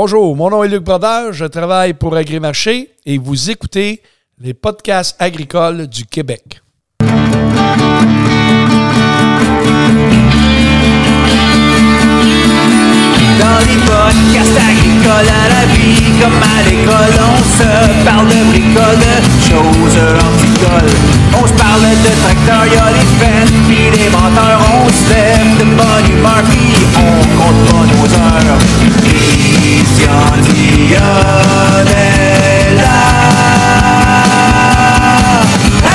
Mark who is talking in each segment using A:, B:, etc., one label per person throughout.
A: Bonjour, mon nom est Luc Brodeur, je travaille pour Agrimarché et vous écoutez les podcasts agricoles du Québec. Dans les podcasts agricoles à la vie, comme à l'école, on se parle de bricoles, choses agricoles. On se parle de tracteurs, a les fêtes, puis les menteurs, on se de bonne humeur, puis on compte pas nos Agricole land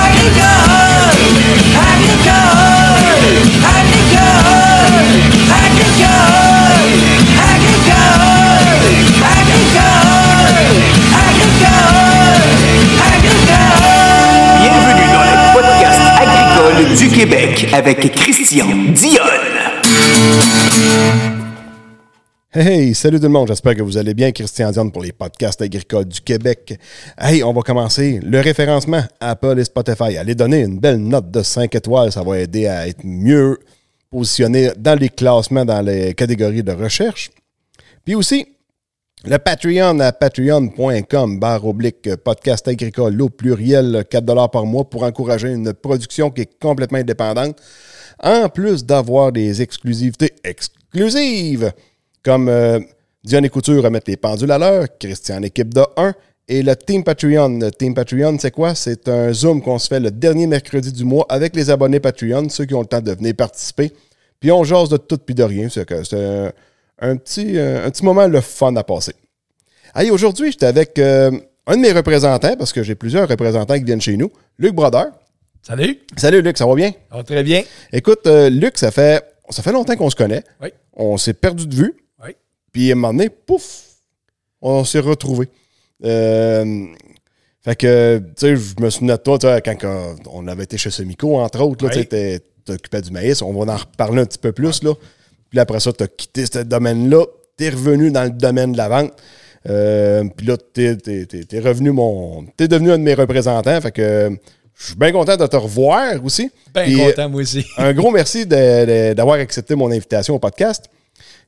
A: Agricole Agricole Agricole Agricole Agricole Agricole Agricole Bienvenue dans le podcast agricole du Québec avec Christian
B: Dionne Hey, salut tout le monde, j'espère que vous allez bien. Christian Diane pour les podcasts agricoles du Québec. Hey, on va commencer le référencement Apple et Spotify. Allez donner une belle note de 5 étoiles, ça va aider à être mieux positionné dans les classements, dans les catégories de recherche. Puis aussi, le Patreon à patreon.com, barre oblique, podcast agricole au pluriel, 4 par mois pour encourager une production qui est complètement indépendante, en plus d'avoir des exclusivités exclusives comme euh, Dion et Couture à mettre les pendules à l'heure, Christian équipe de 1 et le Team Patreon. Le Team Patreon, c'est quoi? C'est un Zoom qu'on se fait le dernier mercredi du mois avec les abonnés Patreon, ceux qui ont le temps de venir participer. Puis on jase de tout puis de rien. C'est un, petit, euh, un petit moment le fun à passer. Allez, aujourd'hui, j'étais avec euh, un de mes représentants, parce que j'ai plusieurs représentants qui viennent chez nous, Luc Brodeur. Salut. Salut Luc, ça va bien? très bien. Écoute, euh, Luc, ça fait, ça fait longtemps qu'on se connaît. Oui. On s'est perdu de vue. Puis à un moment donné, pouf, on s'est retrouvés. Euh, fait que, tu sais, je me souviens de toi, quand on avait été chez Semico, entre autres, tu t'occupais du maïs, on va en reparler un petit peu plus, là. Puis après ça, t'as quitté ce domaine-là, t'es revenu dans le domaine de la vente. Euh, puis là, tu es, revenu mon. T'es devenu un de mes représentants. Fait que je suis bien content de te revoir aussi. Bien content, moi aussi. un gros merci d'avoir accepté mon invitation au podcast.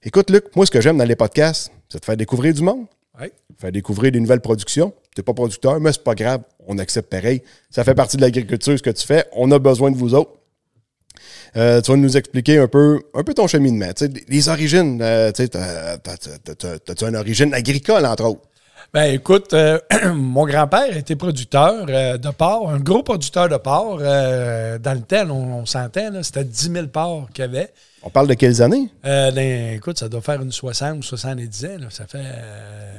B: Écoute, Luc, moi, ce que j'aime dans les podcasts, c'est de faire découvrir du monde. Ouais. Faire découvrir des nouvelles productions. Tu n'es pas producteur, mais c'est pas grave. On accepte pareil. Ça fait partie de l'agriculture, ce que tu fais. On a besoin de vous autres. Euh, tu vas nous expliquer un peu, un peu ton cheminement, les origines. Euh, tu as, une origine agricole, entre autres?
A: Ben écoute, euh, mon grand-père était producteur de porc, un gros producteur de porc. dans le tel, on, on s'entend, c'était 10 000 porcs qu'il y avait.
B: On parle de quelles années?
A: Euh, ben, écoute, ça doit faire une 60 ou 70 ans. Là. Ça fait.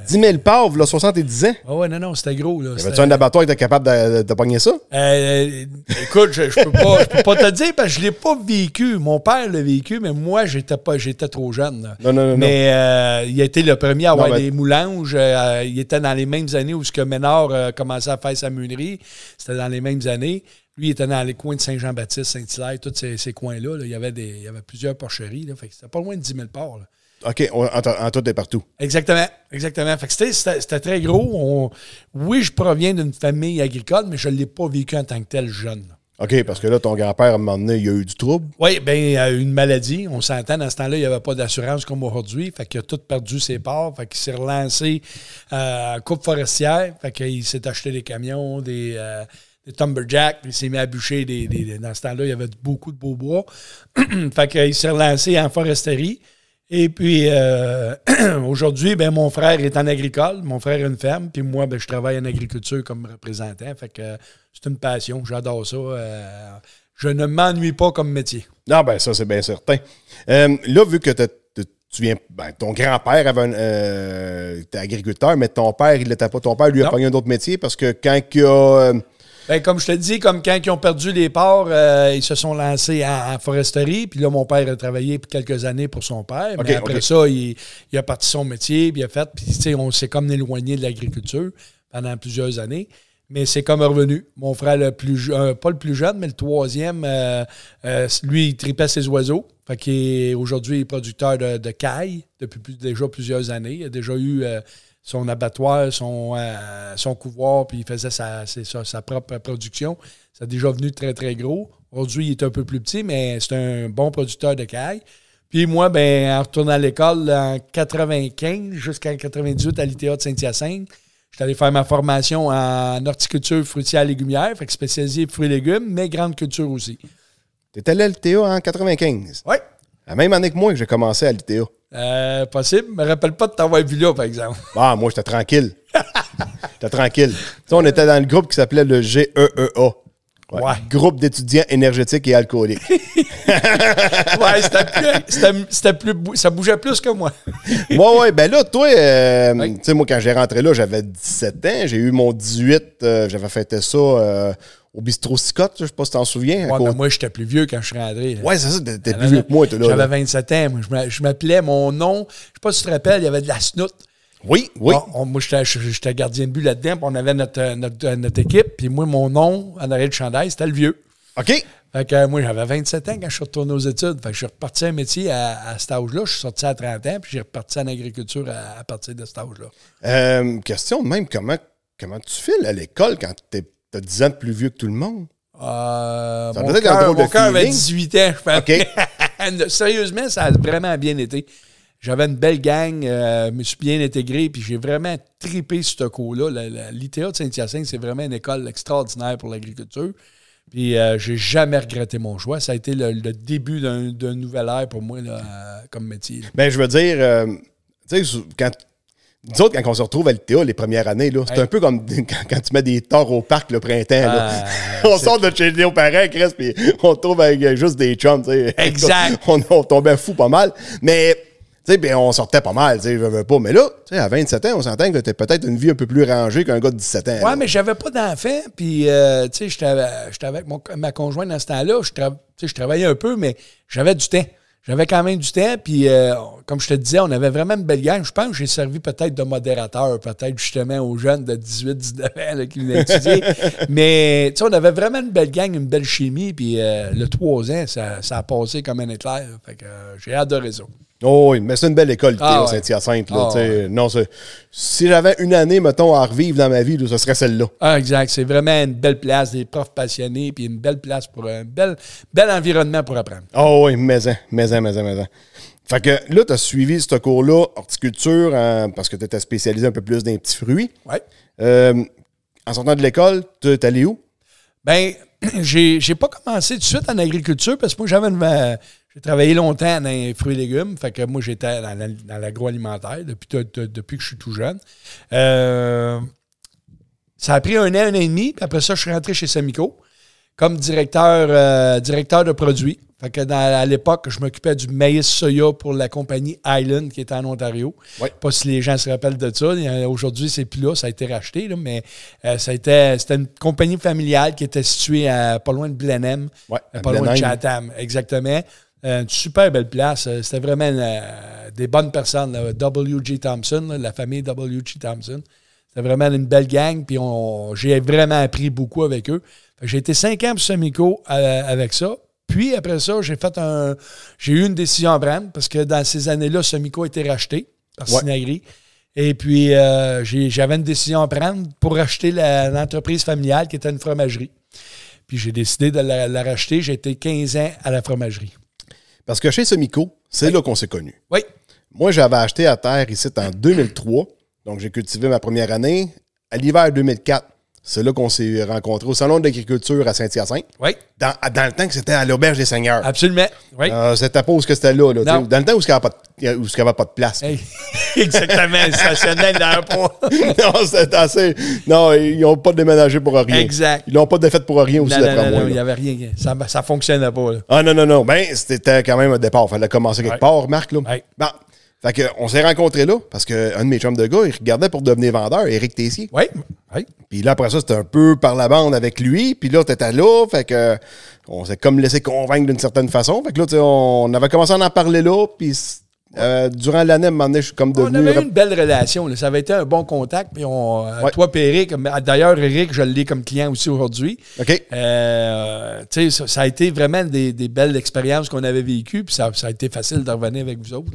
A: 10 euh, 000 pauvres,
B: là, 70 ans?
A: Ah ouais, non, non, c'était gros.
B: Tu Avais-tu un abattoir qui était capable de, de, pogner ça? Euh, écoute,
A: je, ne peux pas, je peux pas te dire parce que je l'ai pas vécu. Mon père l'a vécu, mais moi, j'étais pas, j'étais trop jeune. Non, non, non. Mais il a été le premier à avoir des moulanges. il était dans les mêmes années où ce que Ménard commençait à faire sa munerie. C'était dans les mêmes années. Lui, il était dans les coins de Saint-Jean-Baptiste, Saint-Hilaire, tous ces, coins-là. il, y avait des, y avait plusieurs porcheries. c'était pas loin de 10 000 porcs.
B: OK, en, tout et partout.
A: Exactement, exactement. Fait que c'était, très gros. oui, je proviens d'une famille agricole, mais je ne l'ai pas vécu en tant que tel jeune.
B: OK, parce que là, ton grand-père, à un moment donné, il a eu du trouble.
A: Oui, bien, une maladie. On s'entend, À ce temps-là, il n'y avait pas d'assurance comme aujourd'hui. Fait qu'il a tout perdu ses parts. Fait qu'il s'est relancé euh, Coupe Forestière. Fait s'est acheté des camions, des, euh, le Tumberjack, il s'est mis à bûcher des, dans ce temps-là, il y avait beaucoup de beau bois. fait qu'il s'est relancé en foresterie. Et puis euh, aujourd'hui, ben, mon frère est en agricole, mon frère a une ferme, puis moi, ben, je travaille en agriculture comme représentant. Fait que euh, c'est une passion, j'adore ça. Euh, je ne m'ennuie pas comme métier.
B: Non, ben ça, c'est bien certain. là, vu que tu viens. Ben, ton grand-père avait un agriculteur, mais ton père, il l'était pas. Ton père lui a pas pogné un autre métier parce que quand il a
A: ben, comme je te dis, comme quand ils ont perdu les ports, euh, ils se sont lancés en, foresterie. Puis là, mon père a travaillé quelques années pour son père. après ça, il, a parti son métier, puis il a fait. Puis, tu on s'est comme éloigné de l'agriculture pendant plusieurs années. Mais c'est comme revenu. Mon frère, le plus euh, pas le plus jeune, mais le troisième, euh, lui, il tripait ses oiseaux. Fait qu'aujourd'hui, il, est producteur de, de caille depuis déjà plusieurs années. Il a déjà eu son abattoir, son, euh, couvoir, puis il faisait sa, propre production. Ça a déjà venu très, très gros. Aujourd'hui, il est un peu plus petit, mais c'est un bon producteur de caille. Puis moi, ben, en retournant à l'école en 95 jusqu'en 98 à l'ITA de Saint-Hyacinthe, je suis allé faire ma formation en horticulture fruitière légumière, fait que spécialisé fruits et légumes, mais grande culture aussi.
B: Tu allé à l'ITA en 95? Oui. La même année que moi que j'ai commencé à l'ITA.
A: Euh, possible. mais me rappelle pas de t'avoir vu là, par exemple.
B: Ah, moi, j'étais tranquille. j'étais tranquille. on était dans le groupe qui s'appelait le GEEA. Groupe d'étudiants énergétiques et alcooliques. ouais,
A: c'était plus, Ça bougeait plus que moi.
B: Moi ouais. Ben là, toi, euh, tu sais, moi, quand j'ai rentré là, j'avais 17 ans. J'ai eu mon 18. Euh, j'avais fêté ça euh, au bistrot Scott, je sais pas si tu t'en souviens. moi,
A: j'étais plus vieux quand je suis rentré.
B: Oui, Ouais, c'est ça, t'étais plus vieux que moi, là. J'avais
A: 27 ans, Je m'appelais mon nom. Je ne sais pas si tu te rappelles, il y avait de la snoot. Oui, oui. Ah, moi, j'étais gardien de but là-dedans, puis on avait notre, euh, notre, euh, notre équipe, puis moi, mon nom en arrière c'était le vieux. OK. Fait que moi, j'avais 27 ans quand je suis retourné aux études. Fait que je suis reparti à un métier à, à cet âge-là. Je suis sorti à 30 ans, puis j'ai reparti en agriculture à, partir de cet âge-là.
B: Euh, question de même, comment, comment tu files à l'école quand tu es T'as 10 ans de plus vieux que tout le monde.
A: Euh, ça mon cœur, mon cœur avait 18 ans. Je Sérieusement, ça a vraiment bien été. J'avais une belle gang, je euh, me suis bien intégré, puis j'ai vraiment tripé ce cours-là. L'ITA de Saint-Hyacinthe, c'est vraiment une école extraordinaire pour l'agriculture. Puis euh, j'ai jamais regretté mon choix. Ça a été le, début d'un nouvel ère pour moi euh, comme métier.
B: Ben, je veux dire, tu sais, quand nous autres, quand on se retrouve à l'ITA les premières années, c'est un peu comme quand, tu mets des torts au parc le printemps. Là. Ah, on sort de chez nos parents, Chris, puis on trouve avec juste des chums. Exact. on, tombait fou pas mal. Mais ben, on sortait pas mal, je veux pas. Mais là, à 27 ans, on s'entend que es peut-être une vie un peu plus rangée qu'un gars de 17 ans. Ouais,
A: mais mais j'avais pas d'enfant, puis j'étais euh, avec ma conjointe à ce temps-là. Je travaillais un peu, mais j'avais du temps j'avais quand même du temps. Puis, euh, comme je te disais, on avait vraiment une belle gang. Je pense que j'ai servi peut-être de modérateur, peut-être justement aux jeunes de 18, 19 ans qui venaient étudier. Mais, tu sais, on avait vraiment une belle gang, une belle chimie. Puis, euh, le 3 ans, ça, a passé comme un éclair. Fait que euh, j'ai adoré ça.
B: Oh oui, mais c'est une belle école, ah Saint-Hyacinthe. Ah si j'avais une année, mettons, à revivre dans ma vie, ce serait celle-là. Ah, exact. C'est vraiment une belle
A: place, des profs passionnés, puis une belle place pour euh, un bel, bel environnement pour apprendre.
B: Oh oui, maison, hein, maison, hein, maison, hein, maisin. Fait que là, tu as suivi ce cours-là, horticulture, parce que tu étais spécialisé un peu plus dans les petits fruits. Oui. Euh, en sortant de l'école, tu es allé où? Ben, j'ai pas commencé tout de suite en agriculture parce que moi, j'avais une, euh, j'ai
A: travaillé longtemps dans les fruits et légumes. Fait que moi, j'étais dans l'agroalimentaire depuis, que je suis tout jeune. Euh, ça a pris un an, un et demi. Puis après ça, je suis rentré chez Samico comme directeur, euh, directeur de produits. Fait que à l'époque, je m'occupais du maïs soya pour la compagnie Island qui était en Ontario. Pas si les gens se rappellent de ça. Aujourd'hui, c'est plus là, ça a été racheté, mais euh, ça c'était une compagnie familiale qui était située pas loin de Blenheim, pas loin de Chatham, exactement. Euh, une super belle place. Euh, c'était vraiment euh, des bonnes personnes. W.G. Thompson, la famille W.G. Thompson. C'était vraiment une belle gang. Puis j'ai vraiment appris beaucoup avec eux. J'ai été cinq ans pour Semico avec ça. Puis après ça, j'ai fait un. J'ai eu une décision à prendre parce que dans ces années-là, Semico a été racheté par ouais. Et puis, j'avais une décision à prendre pour racheter l'entreprise familiale qui était une fromagerie. Puis j'ai décidé de la, la racheter. J'ai été 15 ans à la fromagerie.
B: Parce que chez Semico, c'est là qu'on s'est connu. Oui. Moi, j'avais acheté à terre ici en 2003. Donc, j'ai cultivé ma première année. À l'hiver 2004, c'est là qu'on s'est rencontrés au Salon d'agriculture à Saint-Hyacinthe. Oui. Dans, le temps que c'était à l'Auberge des Seigneurs. Absolument. Oui. Euh, c'était pas où c'était là. là dans le temps où il n'y avait, euh, avait, pas de place. Exactement. Stationnel dans un non, c'était assez. Non, ils n'ont pas déménagé pour rien. Exact. Ils n'ont pas défait pour rien aussi, d'après moi. Non, il n'y
A: avait rien. Ça ne fonctionnait pas.
B: Ah, non, non, non. Ben, c'était quand même un départ. Il fallait commencer quelque part, Marc. Là. Ouais. Ben, fait que, on s'est rencontrés là parce qu'un de mes chums de gars, il regardait pour devenir vendeur, Éric Tessier. Oui, oui. Puis là, après ça, c'était un peu par la bande avec lui. Puis là, t'étais là. Fait que, on s'est comme laissé convaincre d'une certaine façon. Fait que là, on avait commencé à en parler là. Puis euh, durant l'année, à un moment donné, je suis comme devenu. On avait eu une
A: belle relation. Ça avait été un bon contact. Puis on, euh, Toi, ah, D'ailleurs, Eric, je l'ai comme client aussi aujourd'hui. OK. Euh, ça, ça, a été vraiment des, belles expériences qu'on avait vécues. Puis ça, a été facile de revenir avec vous autres.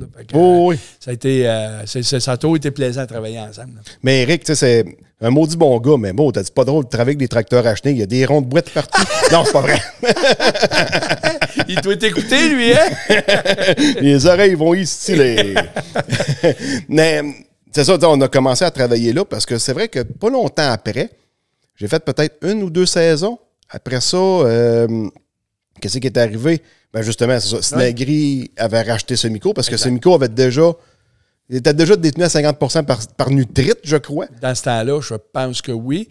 A: Ça a, été, ça a toujours été plaisant de travailler ensemble.
B: Mais Eric, c'est un maudit bon gars. Mais bon, t'as dit pas drôle de travailler avec des tracteurs à Il y a des ronds de boîtes partout. non, c'est pas vrai. il doit écouté, lui, hein? Les oreilles vont y styler. Mais c'est ça, on a commencé à travailler là parce que c'est vrai que pas longtemps après, j'ai fait peut-être une ou deux saisons. Après ça, euh, qu'est-ce qui est arrivé? Ben justement, c'est ça. Snagri avait racheté ce micro parce que que micro avait déjà. Il était déjà détenu à 50 par, par Nutrit, je crois.
A: Dans ce temps-là, je pense que oui.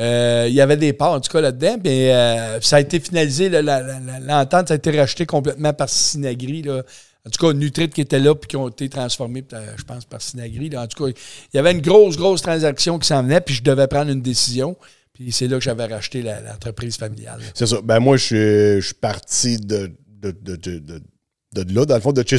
A: Euh, il y avait des parts, en tout cas, là-dedans. Mais euh, ça a été finalisé, l'entente, ça a été racheté complètement par Sinagri. Là. En tout cas, Nutrit qui était là, puis qui ont été transformés, euh, je pense, par Sinagri. Là. En tout cas, il y avait une grosse, grosse transaction qui s'en venait, puis je devais prendre une décision. Puis c'est là que j'avais racheté l'entreprise familiale.
B: C'est ça. Ben moi, je, suis parti de de là, dans le fond, de chez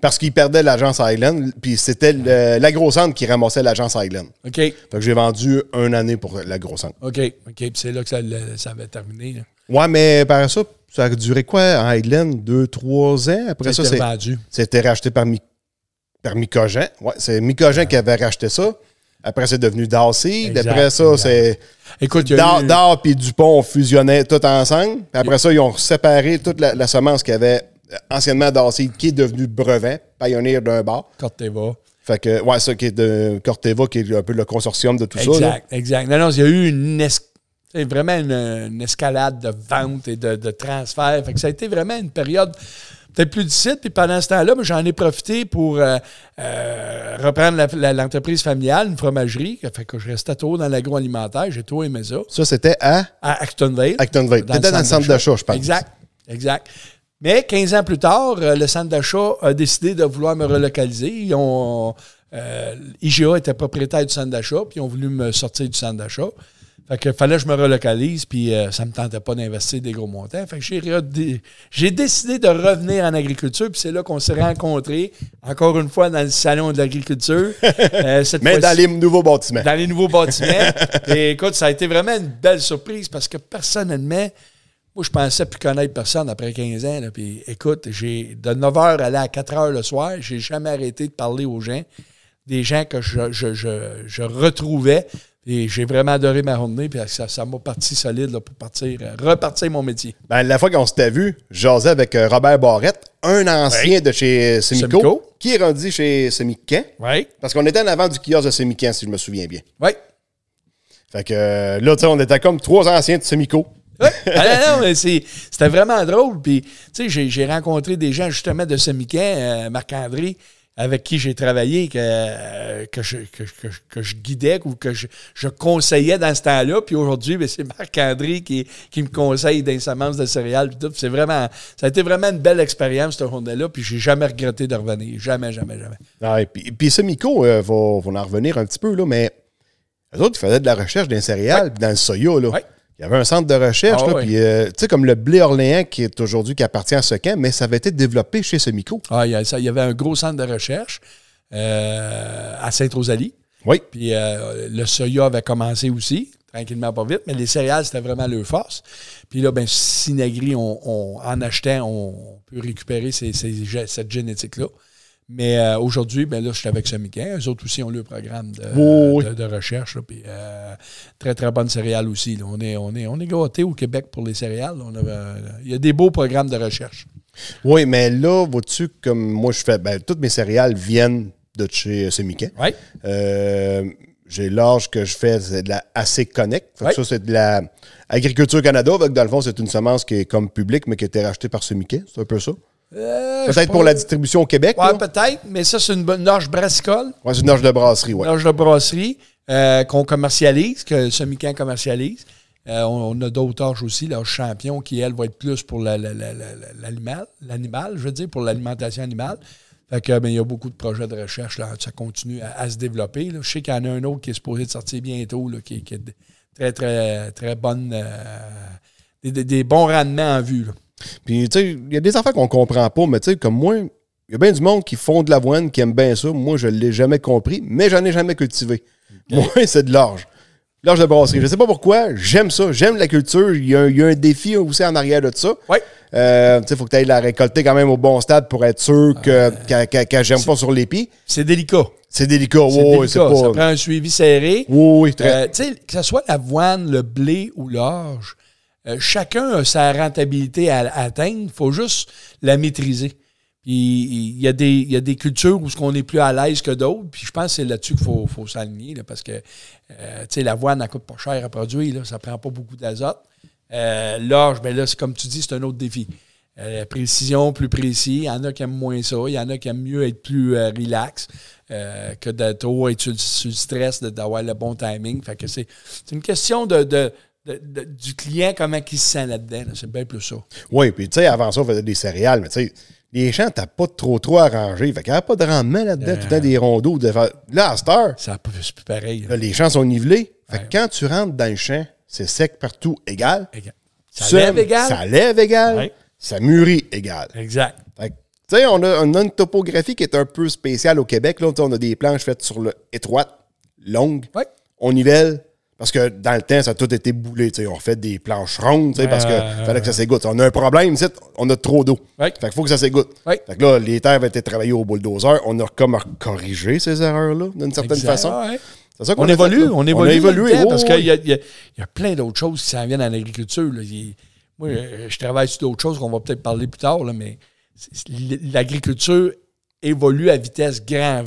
B: parce qu'il perdait l'agence Island, puis c'était la l'agro-centre qui ramassait l'agence Island. OK. Fait j'ai vendu une année pour l'agro-centre.
A: OK, OK, puis c'est là que ça, ça avait terminé.
B: Ouais, mais par ça, ça a duré quoi en Island? Deux, trois ans? Après ça, c'est C'était racheté par, Mi, par Micogen. Ouais, c'est Micogen qui avait racheté ça. Après, c'est devenu Darcy. Après ça, c'est. Écoute, Dar, eu... Dar Dupont fusionnaient tout ensemble. Après ça, ils ont séparé toute la, la semence qu'il y avait anciennement Darcy, qui est devenu brevet, pionnier d'un bar. Corteva. Fait que, ouais, ça qui est de Corteva, qui est un peu le consortium de tout ça. Exact,
A: exact. Non, non, il y a eu une vraiment une, escalade de ventes et de, de, transfert. Fait que ça a été vraiment une période peut-être plus difficile. Puis pendant ce temps-là, j'en ai profité pour euh, euh, reprendre l'entreprise familiale, une fromagerie. Fait que je restais trop dans l'agroalimentaire. J'ai tout aimé ça. Ça, c'était
B: à? À Actonville. Actonville. C'était dans le centre de d'achat, je pense. Exact.
A: Exact. Mais 15 ans plus tard, euh, le centre d'achat a décidé de vouloir me relocaliser. IGA euh, était propriétaire du centre d'achat, puis ils ont voulu me sortir du centre d'achat. Fait que fallait que je me relocalise, puis euh, ça ne me tentait pas d'investir des gros montants. Fait j'ai décidé de revenir en agriculture, puis c'est là qu'on s'est rencontrés, encore une fois, dans le salon de l'agriculture. Mais dans les nouveaux bâtiments. Dans les nouveaux bâtiments. Et écoute, ça a été vraiment une belle surprise parce que personnellement, moi, je pensais plus connaître personne après 15 ans. puis, écoute, j'ai de 9 h à, à 4 h le soir, j'ai jamais arrêté de parler aux gens, des gens que je, retrouvais. Et j'ai vraiment adoré ma journée, puis ça, ça m'a parti solide pour
B: partir, repartir mon métier. Ben, la fois qu'on s'était vu, j'osais avec euh, Robert Barrette, un ancien de chez euh, Semico, qui est rendu chez Semiquin. Oui. Parce qu'on était en avant du kiosque de Semiquin, si je me souviens bien. Oui. Fait que euh, là, on était comme trois anciens de Semico
A: ah non, c'était vraiment drôle. Puis, j'ai rencontré des gens justement de ce euh, Marc-André, avec qui j'ai travaillé, que, euh, que, je, que, guidais ou que je, je conseillais dans ce temps-là. Puis aujourd'hui, ben, c'est Marc-André qui, qui me conseille des de céréales. c'est vraiment, ça a été vraiment une belle expérience, ce Honda-là. Puis j'ai jamais regretté de revenir. Jamais, jamais, jamais.
B: Ah, puis, puis ce euh, va, en revenir un petit peu, là, mais autres, ils faisaient de la recherche d'un céréales dans le soya. Là. Il y avait un centre de recherche, ah puis euh, tu sais, comme le blé orléans qui est aujourd'hui, qui appartient à camp, mais ça avait été développé chez Semico.
A: Ah, il y, avait un gros centre de recherche euh, à Sainte-Rosalie. Oui. Puis euh, le soya avait commencé aussi, tranquillement, pas vite, mais les céréales, c'était vraiment leur force. Puis là, ben, Sinagri, en achetant, on peut récupérer cette génétique-là. Mais euh, aujourd'hui, ben là, je suis avec Semiquin. Eux autres aussi ont le programme
B: de,
A: recherche. Euh, très, très bonne céréale aussi. On est, on est, on est gâtés au Québec pour les céréales. Euh, il y a des beaux programmes de recherche.
B: Oui, mais là, vois-tu, comme moi, je fais. Ben, toutes mes céréales viennent de chez Semiquin. j'ai l'orge que je fais, c'est de la AC Connect. Ça, c'est de la Agriculture Canada. Dans le fond, c'est une semence qui est comme publique, mais qui a été rachetée par Semiquet. C'est un peu ça.
A: Euh, peut-être pour la
B: distribution au Québec. Oui,
A: peut-être, mais ça, c'est une bonne brassicole.
B: Oui, c'est une orge de brasserie, oui. Une orge de
A: brasserie euh, qu'on commercialise, que Semican commercialise. Euh, on, a d'autres orges aussi, l'orge champion, qui, elle, va être plus pour l'animal, je veux dire, pour l'alimentation animale. Fait que, ben, il y a beaucoup de projets de recherche, ça continue à, se développer. Je sais qu'il y en a un autre qui est supposé de sortir bientôt, qui, a très, très, très bonne,
B: des, bons rendements en vue. Puis, tu sais, il y a des affaires qu'on comprend pas, mais tu sais, comme moi, il y a bien du monde qui font de l'avoine, qui aime bien ça. Moi, je ne l'ai jamais compris, mais j'en ai jamais cultivé. Moi, c'est de l'orge. L'orge de brasserie. Je sais pas pourquoi, j'aime ça. J'aime la culture. Il y, a un défi aussi en arrière de ça. Oui. Euh, il faut que tu ailles la récolter quand même au bon stade pour être sûr que, qu'elle qu pas sur l'épi. C'est délicat. C'est délicat, oui. c'est Ça prend
A: un suivi serré.
B: Oui, oui, très... Euh,
A: sais, que ce soit l'avoine, le blé ou l'orge, euh, chacun a sa rentabilité à, atteindre. Il faut juste la maîtriser. Il, il, y a des, y a des cultures où ce qu'on est plus à l'aise que d'autres. Puis je pense que c'est là-dessus qu'il faut, faut s'aligner, parce que la euh, l'avoine, n'en coûte pas cher à produire. Là, ça prend pas beaucoup d'azote. Euh, L'orge, ben là, comme tu dis, c'est un autre défi. La euh, précision, plus précis. Il y en a qui aiment moins ça. Il y en a qui aiment mieux être plus relax que d'être trop être sur, le stress, d'avoir le bon timing. Fait que c'est une question de, de, du client,
B: comment il se sent là-dedans. C'est bien plus ça. Oui, puis tu sais, avant ça, on faisait des céréales, mais tu sais, les champs, t'as pas trop trop arrangé. Fait qu'il n'y a pas de rendement là-dedans, tu tout le euh. des rondeaux. Là, à cette heure. Ça plus pareil. les champs sont nivelés. Fait que quand tu rentres dans le champ, c'est sec partout égal. Ça lève égal. Ça lève égal. Ça mûrit égal. Exact. tu sais, on, a, une topographie qui est un peu spéciale au Québec. Là, on a des planches faites sur le étroite, longue. On nivelle, parce que dans le temps, ça a tout été boulé. On fait des planches rondes parce qu'il fallait que ça s'égoutte. On a un problème, on a trop d'eau. faut que ça s'égoutte. Fait que là, les terres avaient été travaillées au bulldozer. On a comme corrigé ces erreurs-là d'une certaine façon. C'est évolue, on évolue. On évolue. Oh, parce qu'il y,
A: a plein d'autres choses qui s'en viennent en agriculture. Moi, euh, je travaille sur d'autres choses qu'on va peut-être parler plus tard, mais l'agriculture évolue à vitesse grand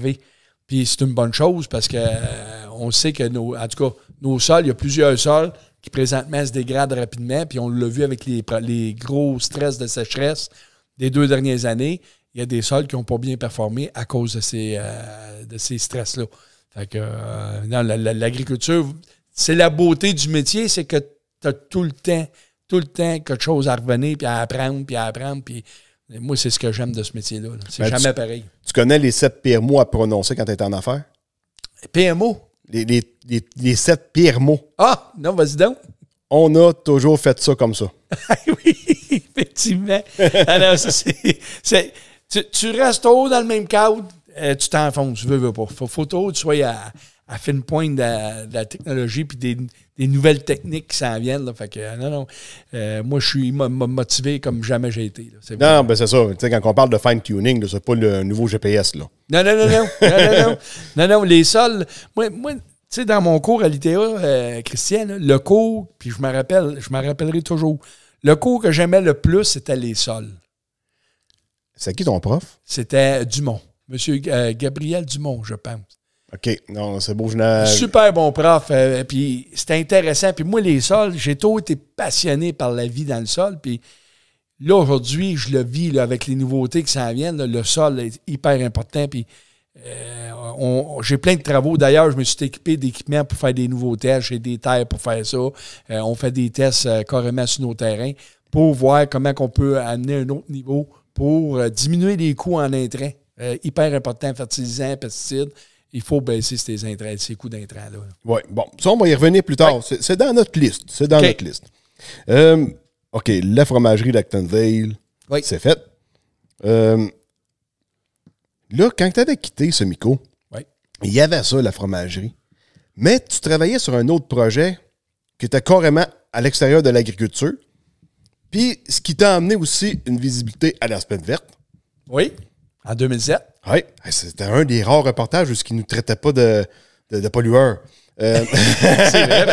A: puis c'est une bonne chose parce que euh, on sait que nos, en tout cas, nos sols, il y a plusieurs sols qui présentement se dégradent rapidement. Puis on l'a vu avec les, les, gros stress de sécheresse des deux dernières années. Il y a des sols qui n'ont pas bien performé à cause de ces, euh, ces stress-là. Fait euh, l'agriculture, c'est la beauté du métier, c'est que tu as tout le temps, tout le temps quelque chose à revenir, puis à apprendre, puis à apprendre, puis moi, c'est ce que j'aime de ce métier-là.
B: C'est ben, jamais pareil. Tu connais les sept pires mots à prononcer quand tu es en affaires? PMO? Les, les, les, les sept pires mots. Ah, non, vas-y donc. On a toujours fait ça comme ça. Ah oui,
A: effectivement. Alors, ça,
B: c'est,
A: tu, restes haut dans le même cadre, euh, tu t'enfonces, tu veux, veux pas. Faut, faut que tu sois à, à fine pointe de, la, technologie puis des les nouvelles techniques qui s'en viennent. Là. non, non. Euh, moi, je suis motivé comme jamais j'ai été. Non, ben
B: c'est ça. quand on parle de fine-tuning, c'est pas le nouveau GPS. Là. Non, non, non, non.
A: non, non, Les sols. Moi, tu sais, dans mon cours à l'ITA, euh, Christian, le cours, puis je me rappelle, je m'en rappellerai toujours. Le cours que j'aimais le plus, c'était les sols.
B: C'est qui ton prof?
A: C'était Dumont. Monsieur euh, Gabriel Dumont, je pense.
B: OK. Non, c'est beau, je Super
A: bon prof. Euh, puis c'était intéressant. Puis moi, les sols, j'ai toujours été passionné par la vie dans le sol. Puis là, aujourd'hui, je le vis avec les nouveautés qui s'en viennent. le sol est hyper important. Puis euh, j'ai plein de travaux. D'ailleurs, je me suis équipé d'équipements pour faire des nouveaux tests. J'ai des terres pour faire ça. Euh, on fait des tests carrément sur nos terrains pour voir comment on peut amener un autre niveau pour diminuer les coûts en intrants. hyper important, fertilisants, pesticides il faut baisser ces, intrants, ces coûts d'intrants-là.
B: Oui, bon, ça, on va y revenir plus tard. C'est dans notre liste. C'est dans notre liste. Euh, OK, la fromagerie d'Acton Vale c'est fait. Euh, là, quand tu avais quitté ce Mico, il y avait ça, la fromagerie. Mais tu travaillais sur un autre projet qui était carrément à l'extérieur de l'agriculture. Puis, ce qui t'a amené aussi une visibilité à la semaine verte. Oui en 2007. Oui, c'était un des rares reportages où ce qui ne nous traitait pas de, de, pollueurs. Euh, c'est vrai,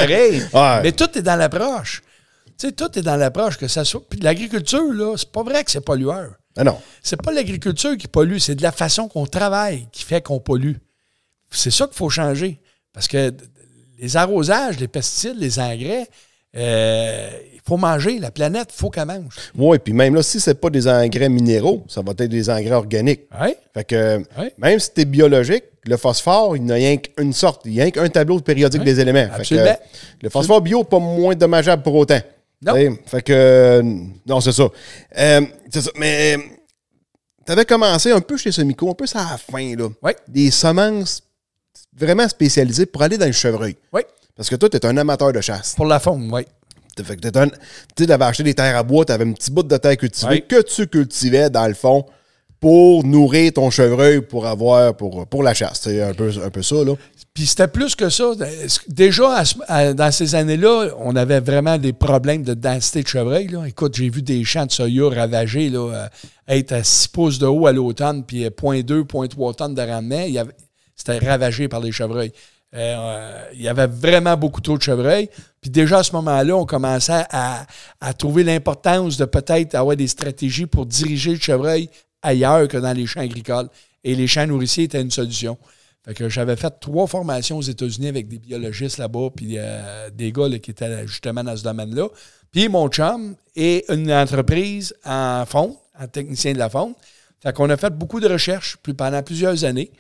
B: pareil. Mais
A: tout est dans l'approche. Tu sais, tout est dans l'approche que ça soit. Puis l'agriculture, là, c'est pas vrai que c'est pollueur. Ah non. C'est pas l'agriculture qui pollue, c'est de la façon qu'on travaille qui fait qu'on pollue. C'est ça qu'il faut changer. Parce que les arrosages, les pesticides, les engrais, euh, il faut
B: manger, la planète, il faut qu'elle mange. Oui, puis même là, si ce n'est pas des engrais minéraux, ça va être des engrais organiques. Ouais. Fait que même si c'était biologique, le phosphore, il n'y a qu'une sorte, il n'y a qu'un tableau périodique des éléments. Absolument. Fait le phosphore bio pas moins dommageable pour autant. Non. Fait que non, c'est ça. Euh, ça. Mais tu avais commencé un peu chez Semico, un peu ça à la fin, là. Des semences vraiment spécialisées pour aller dans le chevreuil. Oui. Parce que toi, tu es un amateur de chasse. Pour la faune, oui. Tu avais acheté des terres à bois, tu avais un petit bout de terre cultivée que tu cultivais, dans le fond, pour nourrir ton chevreuil pour avoir pour, pour la chasse. C'est un peu, un ça, là. Puis c'était
A: plus que ça. Déjà, dans ces années-là, on avait vraiment des problèmes de densité de chevreuil. Écoute, j'ai vu des champs de soya ravagés, là, euh, être à 6 pouces de haut à l'automne, puis 0.2, 0.3 tonnes de avait C'était ravagé par les chevreuils. Euh, euh, il y avait vraiment beaucoup trop de chevreuils. Puis déjà à ce moment-là, on commençait à, trouver l'importance de peut-être avoir des stratégies pour diriger le chevreuil ailleurs que dans les champs agricoles. Et les champs nourriciers étaient une solution. Fait que j'avais fait trois formations aux États-Unis avec des biologistes là-bas, puis euh, des gars qui étaient justement dans ce domaine-là. Puis mon chum est une entreprise en fonte, un technicien de la fonte. Fait qu'on a fait beaucoup de recherches pendant plusieurs années.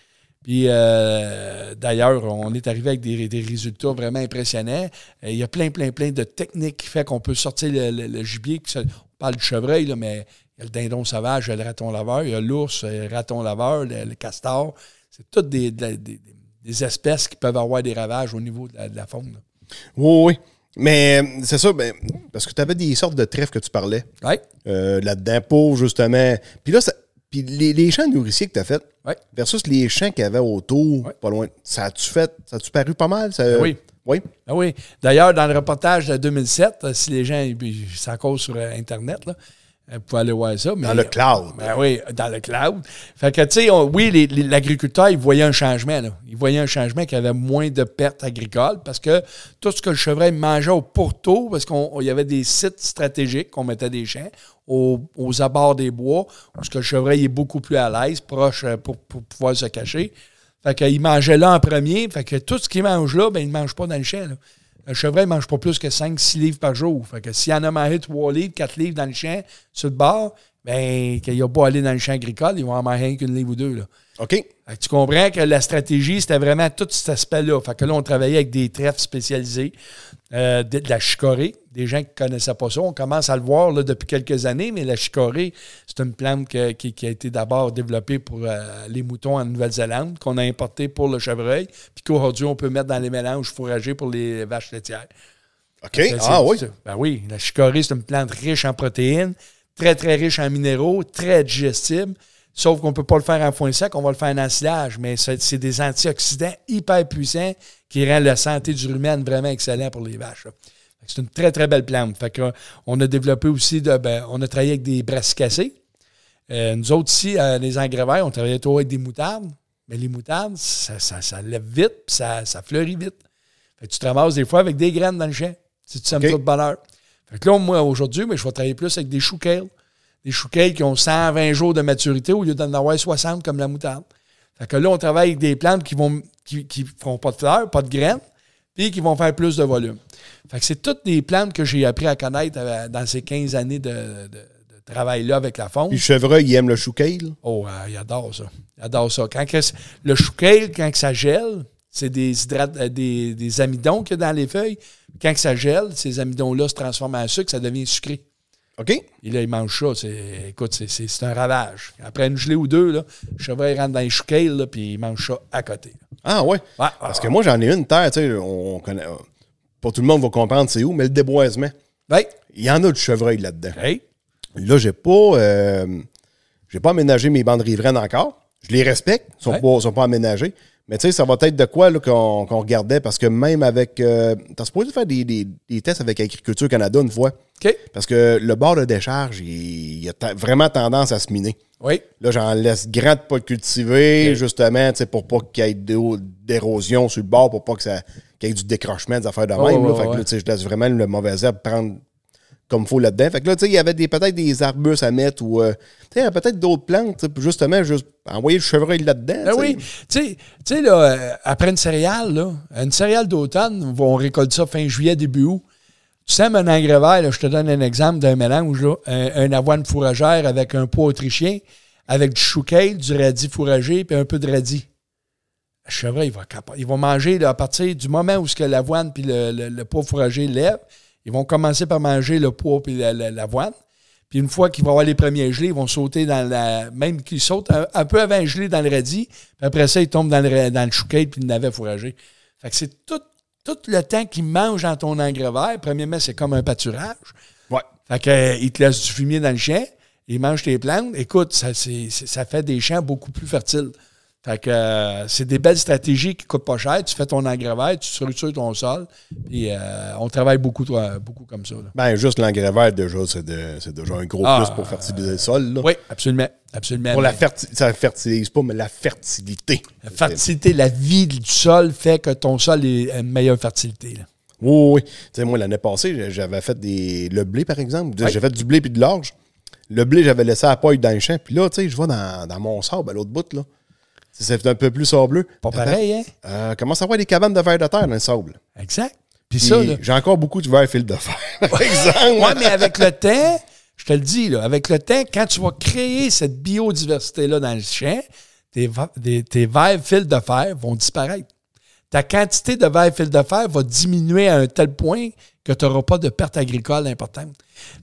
A: Puis euh, d'ailleurs, on est arrivé avec des, résultats vraiment impressionnants. Euh, il y a plein, plein, plein de techniques qui font qu'on peut sortir le, gibier. on parle du chevreuil, mais il y a le dindon sauvage, il y a le raton laveur, il y a l'ours, euh, le raton laveur, le, castor. C'est toutes des, espèces qui peuvent avoir des ravages au niveau de la, faune.
B: Oui, oui. Mais c'est ça, ben, parce que tu avais des sortes de trèfles que tu parlais Oui. La là justement. Puis là, ça, puis les, champs nourriciers que tu as fait versus les champs qu'il y avait autour, pas loin, ça a-tu fait, ça a-tu paru pas mal? Ben oui.
A: Oui. Ben oui. D'ailleurs, dans le reportage de 2007, euh, si les gens, ça cause sur euh, Internet, là, euh, vous aller voir ça. dans le cloud. Ben oui, dans le cloud. Fait que, tu sais, oui, l'agriculteur, il voyait un changement. Il voyait un changement qu'il y avait moins de pertes agricoles parce que tout ce que le chevreuil mangeait au pourtour, parce qu'il y avait des sites stratégiques qu'on mettait des champs, aux, abords des bois, que le chevreuil est beaucoup plus à l'aise, proche euh, pour, pouvoir se cacher. Fait mangeait là en premier. Fait tout ce qu'il mange là, ben, il ne mange pas dans le chien. Le chevreuil ne mange pas plus que 5-6 livres par jour. Fait que s'il en a mangé 3 livres, 4 livres dans le chien, sur le bord, ben, qu'il a pas allé dans le champ agricole, ils vont en manger qu'une livre ou deux. Là. OK. tu comprends que la stratégie, c'était vraiment tout cet aspect-là. Fait que là, on travaillait avec des trèfles spécialisés, euh, de, la chicorée, des gens qui ne connaissaient pas ça. On commence à le voir là, depuis quelques années, mais la chicorée, c'est une plante qui, a été d'abord développée pour euh, les moutons en Nouvelle-Zélande, qu'on a importée pour le chevreuil, puis qu'aujourd'hui, on peut mettre dans les mélanges fourragés pour les vaches laitières. OK. Ah oui. Ben oui, la chicorée, c'est une plante riche en protéines très, très riche en minéraux, très digestible. Sauf qu'on ne peut pas le faire en foin sec, on va le faire en ensilage, mais c'est des antioxydants hyper puissants qui rendent la santé du rumen vraiment excellent pour les vaches. C'est une très, très belle plante. que, on a développé aussi, de, ben, on a travaillé avec des brassicacées. Euh, nous autres ici, euh, les engrais on travaillait toujours avec des moutardes, mais les moutardes, ça, lève vite, ça, fleurit vite. tu te ramasses des fois avec des graines dans le champ, si tu sèmes trop de bonheur. Fait que là, moi, aujourd'hui, mais je vais travailler plus avec des chouquelles. Des choux qui ont 120 jours de maturité au lieu d'en avoir 60 comme la moutarde. Fait que là, on travaille avec des plantes qui ne qui, qui feront pas de fleurs, pas de graines, puis qui vont faire plus de volume. Fait que c'est toutes des plantes que j'ai appris à connaître euh, dans ces 15 années de, travail-là avec la fonte. Puis le
B: chevreuil, il aime le chou Oh, euh,
A: il adore ça. Il adore ça. le chou quand que ça gèle, c'est des, euh, des, des, amidons qu'il y a dans les feuilles. Quand ça gèle, ces amidons-là se transforment en sucre, ça devient sucré. OK. Et là, il mange ça. C'est, écoute, c'est, un ravage. Après une gelée ou deux, le chevreuil rentre dans les choucales, puis il mange ça à côté.
B: Ah ouais? Parce que moi, j'en ai une terre, tu sais, on connaît. Pas tout le monde va comprendre c'est où, mais le déboisement. Il y en a du chevreuil là-dedans. Là, j'ai pas. Euh, j'ai pas aménagé mes bandes riveraines encore. Je les respecte, ils ne sont pas aménagés. Mais tu sais, ça va être de quoi qu'on qu'on regardait parce que même avec. Euh, T'as supposé faire des, des, tests avec Agriculture Canada une fois. OK. Parce que le bord de décharge, il, a vraiment tendance à se miner. Oui. Là, j'en laisse grand pas cultiver, justement, tu sais, pour pas qu'il y ait d'érosion sur le bord, pour pas qu'il y ait du décrochement des affaires de oh, même. fait que là, je laisse vraiment le mauvais herbe prendre comme faut là-dedans. Fait que là, tu sais, il y avait peut-être des arbustes à mettre ou euh, peut-être d'autres plantes, justement, juste envoyer le chevreuil là-dedans. Ben oui. Tu sais, là, euh, après une céréale, là,
A: une céréale d'automne, on récolte ça fin juillet, début août. Tu sais, un engrais je te donne un exemple d'un mélange, là, un, avoine fourragère avec un pot autrichien, avec du chouquet, du radis fourragé, puis un peu de radis. Le chevreuil, il va, manger là, à partir du moment où ce l'avoine puis le, pot fourragé lèvent, ils vont commencer par manger le poids et l'avoine. La, puis une fois qu'ils vont avoir les premiers gelés, ils vont sauter dans la. Même qu'ils sautent un, peu avant gelé dans le radis. Puis après ça, ils tombent dans le, dans le chouquet puis le navet fourragé. Fait que c'est tout, le temps qu'ils mangent dans ton engrais vert. mai, c'est comme un pâturage. Ouais. Fait qu'ils euh, te laissent du fumier dans le chien, Ils mangent tes plantes. Écoute, ça, ça fait des champs beaucoup plus fertiles. Fait que euh, c'est des belles stratégies qui ne coûtent pas cher. Tu fais ton engrais vert, tu structures ton sol. Puis euh, on travaille beaucoup, beaucoup
B: comme ça. Bien, juste vert déjà, c'est déjà un gros ah. plus pour fertiliser le sol. Oui,
A: absolument. absolument pour la ça
B: ne fertilise pas, mais la fertilité. La fertilité, la vie du sol fait que ton sol est une meilleure fertilité. Oui, oui. Tu sais, moi, l'année passée, j'avais fait des, le blé, par exemple. J'avais fait du blé puis de l'orge. Le blé, j'avais laissé à la poêle dans le champ. Puis là, tu sais, je vois dans, dans mon sable à l'autre bout, là. C'est un peu plus sableux. Pas pareil, hein? Euh, commence à avoir des cabanes de verre de terre dans le sable. Exact. Puis ça, J'ai encore beaucoup de verre fil de fer. Exact. ouais, mais avec le
A: temps, je te le dis, avec le temps, quand tu vas créer cette biodiversité-là dans le champ, tes, verres fil de fer vont disparaître. Ta quantité de verre fil de fer va diminuer à un tel point que tu n'auras pas de perte agricole importante.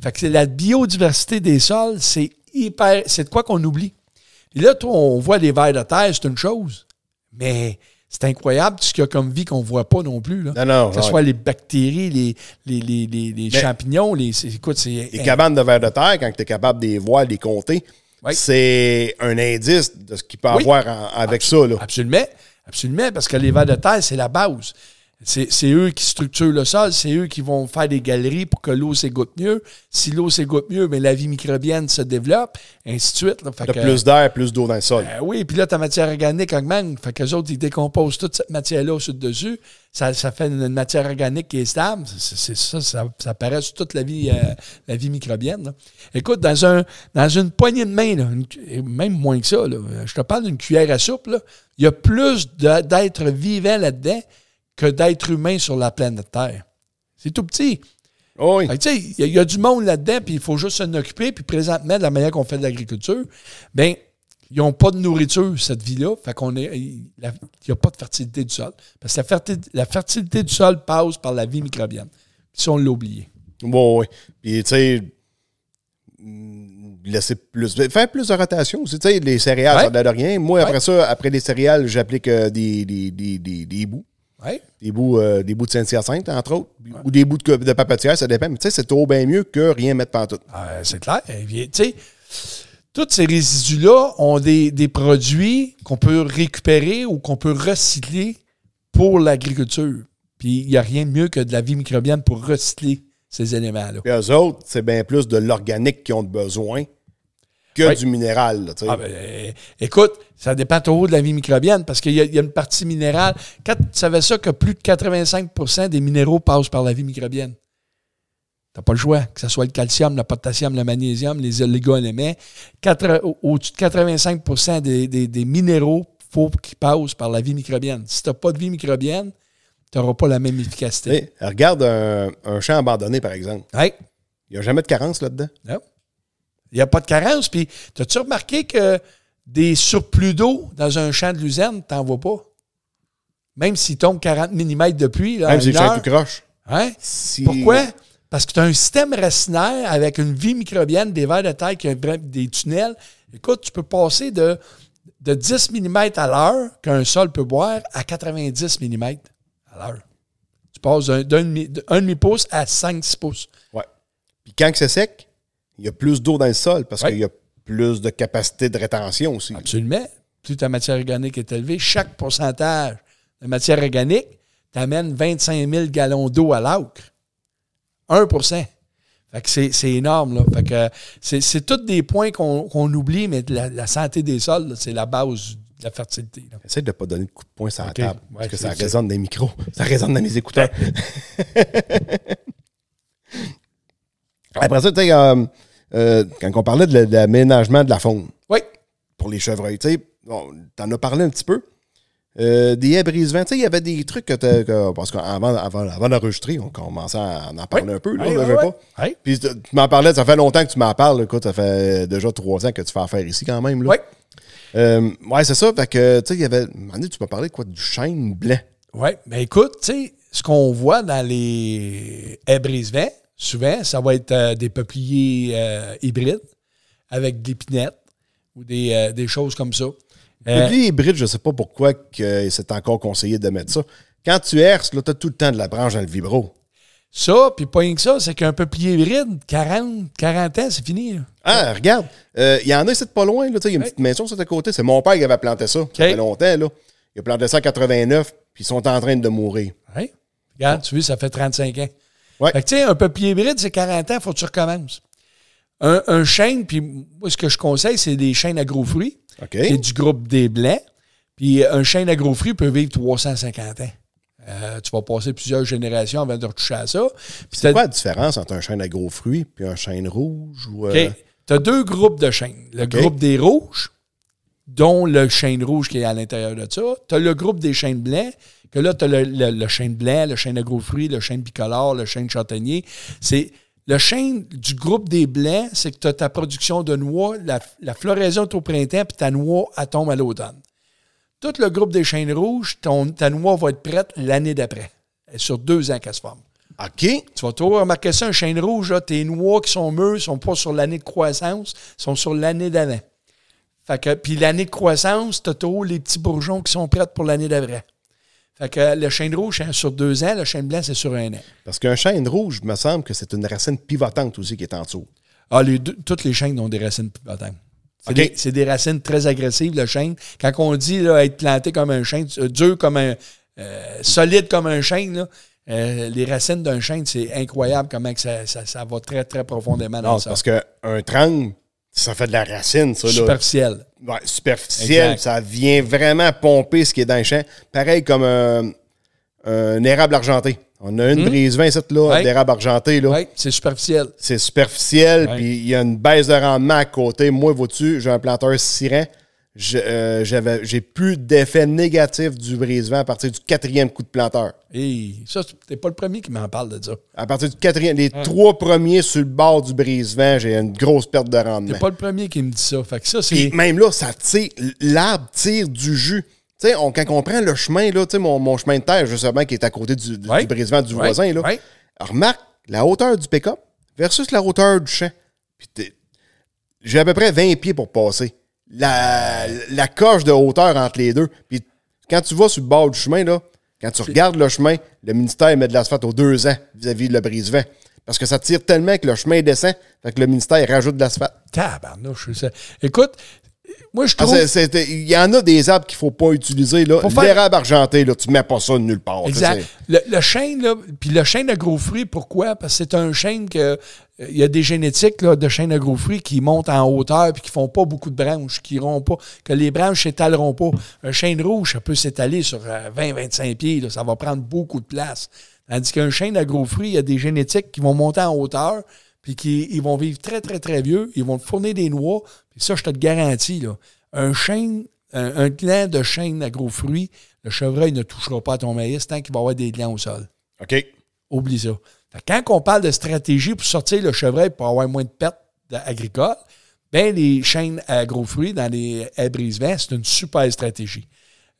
A: Fait que la biodiversité des sols, c'est hyper. C'est de quoi qu'on oublie. Et là, toi, on voit les vers de terre, c'est une chose. Mais c'est incroyable ce qu'il y a comme vie qu'on ne voit pas non plus. Là. que ce soit les bactéries, les, les, champignons, les. Écoute,
B: Les cabanes de vers de terre, quand tu es capable de les voir, de les compter, c'est un indice de ce qu'il peut avoir avec ça. Absolument. Absolument, parce que les vers de terre, c'est la base.
A: C'est eux qui structurent le sol, c'est eux qui vont faire des galeries pour que l'eau s'égoutte mieux. Si l'eau s'égoutte mieux, mais ben, la vie microbienne se développe, ainsi de suite. Là. y a plus
B: d'air, plus d'eau dans le sol.
A: Ben oui, puis là, ta matière organique augmente. Fait que les autres, ils décomposent toute cette matière-là au dessus. Ça, fait une matière organique qui est stable. C'est ça, ça, paraît sur toute la vie, euh, la vie microbienne. Écoute, dans, un, dans une poignée de main, même moins que ça, je te parle d'une cuillère à soupe, il y a plus d'êtres vivants là-dedans que d'être humain sur la planète Terre. C'est tout petit. Oh oui. Il y, a du monde là-dedans, puis il faut juste s'en occuper. Puis présentement, de la manière qu'on fait de l'agriculture, bien, ils n'ont pas de nourriture, cette vie-là. Fait qu'on est. Il n'y a pas de fertilité du sol. Parce que la
B: fertilité, du sol passe par la vie microbienne. Puis on l'a oublié. Oui, oui. Puis tu sais mm, laisser plus ben, faire plus de rotation aussi tu sais les céréales ça ne donne rien moi après ça après les céréales j'applique euh, des, des, des, des, bouts des, bouts, euh, des bouts de saint entre autres, ou des bouts de, de ça dépend. Mais tu sais, c'est trop bien mieux que rien mettre partout. Ah, c'est clair. Eh tu sais, tous ces résidus-là ont des,
A: produits qu'on peut récupérer ou qu'on peut recycler pour l'agriculture. Puis il n'y a rien de mieux que de la vie microbienne pour recycler ces éléments-là.
B: eux autres, c'est bien plus de l'organique qu'ils ont besoin
A: que du minéral. ah, ben, euh, écoute, ça dépend trop de la vie microbienne parce qu'il y, a une partie minérale. tu savais ça que plus de 85 des minéraux passent par la vie microbienne, Tu n'as pas le choix, que ce soit le calcium, le potassium, le magnésium, les oligo-éléments. Au-dessus de 85 des, minéraux, faut qu'ils passent par la vie microbienne. Si tu n'as pas de vie microbienne,
B: tu n'auras pas la même efficacité. regarde un, champ abandonné, par exemple. Il n'y a jamais de carence là-dedans. Il n'y a pas de carence. Puis, as-tu remarqué que des
A: surplus d'eau dans un champ de luzerne, t'en vois pas? Même s'il tombe 40 mm de pluie. Même si tout croche. Hein? Pourquoi? Parce que tu as un système racinaire avec une vie microbienne, des vers de terre qui des tunnels. Écoute, tu peux passer de, de 10 mm à l'heure qu'un sol peut boire à 90 mm à
B: l'heure. Tu passes d'un demi-pouce à 5-6 pouces. Ouais. Puis quand que c'est sec, il y a plus d'eau dans le sol parce qu'il y a plus de capacité de rétention aussi. Absolument.
A: Toute ta matière organique est élevée, chaque pourcentage de matière organique t'amène 25 000 gallons d'eau à l'acre. 1 fait que c'est énorme. Là. c'est tous des points qu'on oublie, mais la, santé des sols, c'est la base de la fertilité.
B: Essaye de ne pas donner de coup de poing sur la table, parce que ça résonne dans les micros, ça résonne dans mes écouteurs. Après ça, tu sais, euh, euh, quand on parlait de l'aménagement de la faune. Oui. Pour les chevreuils, tu sais, t'en as parlé un petit peu. Euh, des haies brise tu il y avait des trucs que, t'as parce qu'avant avant, d'enregistrer, on commençait à en parler un peu, là, oui, pas. Puis tu m'en parlais, ça fait longtemps que tu m'en parles, écoute, ça fait déjà trois ans que tu fais affaire ici quand même, là. Oui. Euh, ouais, c'est ça, fait que, tu sais, il y avait, tu m'as parlé quoi, du chêne blanc.
A: Oui, mais ben, écoute, tu sais, ce qu'on voit dans les haies brise souvent, ça va être euh, des peupliers euh, hybrides avec des pinettes ou des, euh, choses comme ça.
B: Peuplier hybride, je ne sais pas pourquoi c'est encore conseillé de mettre ça. Quand tu herses, tu as tout le temps de la branche dans le vibro. Ça, puis pas rien que ça, c'est qu'un peuplier hybride, 40, 40 ans, c'est fini. Ah, regarde, il y en a, c'est pas loin. Il y a une petite maison sur ce côté. C'est mon père qui avait planté ça. y fait longtemps. Là. Il a planté ça en 89, puis ils sont en train de mourir.
A: Regarde, tu vois, ça fait 35 ans. Fait que, tu un papier hybride, c'est 40 ans, faut que tu recommences. Un, chêne, puis moi, ce que je conseille, c'est des chênes à gros fruits. C'est du groupe des blancs. Puis euh, un chêne à gros fruits peut vivre 350 ans. Euh, tu vas passer plusieurs générations avant de retoucher à ça. C'est quoi la différence entre un chêne à gros fruits et un
B: chêne rouge? Ou euh?
A: Tu as deux groupes de chênes. Le groupe des rouges, dont le chêne rouge qui est à l'intérieur de ça. Tu as le groupe des chênes blancs que là, tu as le, chêne blanc, le chêne de gros fruits, le chêne bicolore, le chêne châtaignier. C'est le chêne du groupe des blancs, c'est que tu as ta production de noix, la, floraison est au printemps, puis ta noix, à tombe à l'automne. Tout le groupe des chênes rouges, ta noix va être prête l'année d'après, sur deux ans qu'elle se forme. OK. Tu vas toujours remarquer ça, un chêne rouge, tes noix qui sont mûres ne sont pas sur l'année de croissance, sont sur l'année d'avant. puis l'année de
B: croissance, tu as
A: toujours les petits bourgeons qui sont prêts pour l'année d'après.
B: Fait que le chêne rouge, c'est hein, sur deux ans, le chêne blanc, c'est sur un an. Parce qu'un chêne rouge, il me semble que c'est une racine pivotante aussi qui est en dessous. Ah, toutes les chênes ont des racines pivotantes. C'est des, racines très agressives,
A: le chêne. Quand on dit être planté comme un chêne, euh, dur comme un. Euh, solide comme un chêne, euh, les racines d'un chêne, c'est incroyable comment que ça, va très, très profondément dans non, ça. Parce qu'un
B: ça fait de la racine, ça. Là. Superficiel. Ouais, superficiel. Ça vient vraiment pomper ce qui est dans le champ. Pareil comme un érable argenté. On a une hmm? brise 27 là, d'érable argenté. Oui, c'est superficiel. C'est superficiel, puis il y a une baisse de rendement à côté. Moi, vous tu j'ai un planteur sirène. Euh, j'avais, j'ai plus d'effet négatif du brise-vent à partir du quatrième coup de planteur.
A: Et ça, t'es pas le premier qui m'en parle de ça.
B: À partir du quatrième, les trois premiers sur le bord du brise-vent, j'ai une grosse perte de rendement. T'es pas
A: le premier qui me dit ça. Fait que ça, c'est... même
B: là, ça tire, l'arbre tire du jus. Tu sais, quand on prend le chemin, là, mon, mon chemin de terre, justement, qui est à côté du, du brise-vent du voisin, là, remarque la hauteur du pick versus la hauteur du champ. j'ai à peu près 20 pieds pour passer la, la coche de hauteur entre les deux. Puis quand tu vas sur le bord du chemin, là, quand tu regardes le chemin, le ministère met de l'asphalte aux deux ans vis-à-vis de le brise-vent. Parce que ça tire tellement que le chemin descend, que le ministère rajoute de l'asphalte. Tabarnouche, sais Écoute, moi, je ah, trouve. il y en a des arbres qu'il ne faut pas utiliser. Là. L'érable argenté, là, tu ne mets pas ça de nulle part. Exact.
A: Le, chaîne chêne, là, puis le à gros fruits, pourquoi? Parce que c'est un chêne que. Euh, il y a des génétiques de chêne à gros fruits qui montent en hauteur et qui ne font pas beaucoup de branches, qui ne pas, que les branches s'étaleront pas. Un chêne rouge, ça peut s'étaler sur 20-25 euh, pieds, ça va prendre beaucoup de place. Tandis qu'un chêne à gros fruits, il y a des génétiques qui vont monter en hauteur, puis qu'ils vont vivre très, très, très vieux. Ils vont te fournir des noix. Puis ça, je te le garantis, là, un chêne, un, gland de chêne à gros fruits, le chevreuil ne touchera pas à ton maïs tant qu'il va y avoir des liens au sol. OK. Oublie ça. Quand on parle de stratégie pour sortir le chevreuil pour avoir moins de pertes agricoles, ben les chênes à gros fruits dans les brise vent, c'est une super stratégie.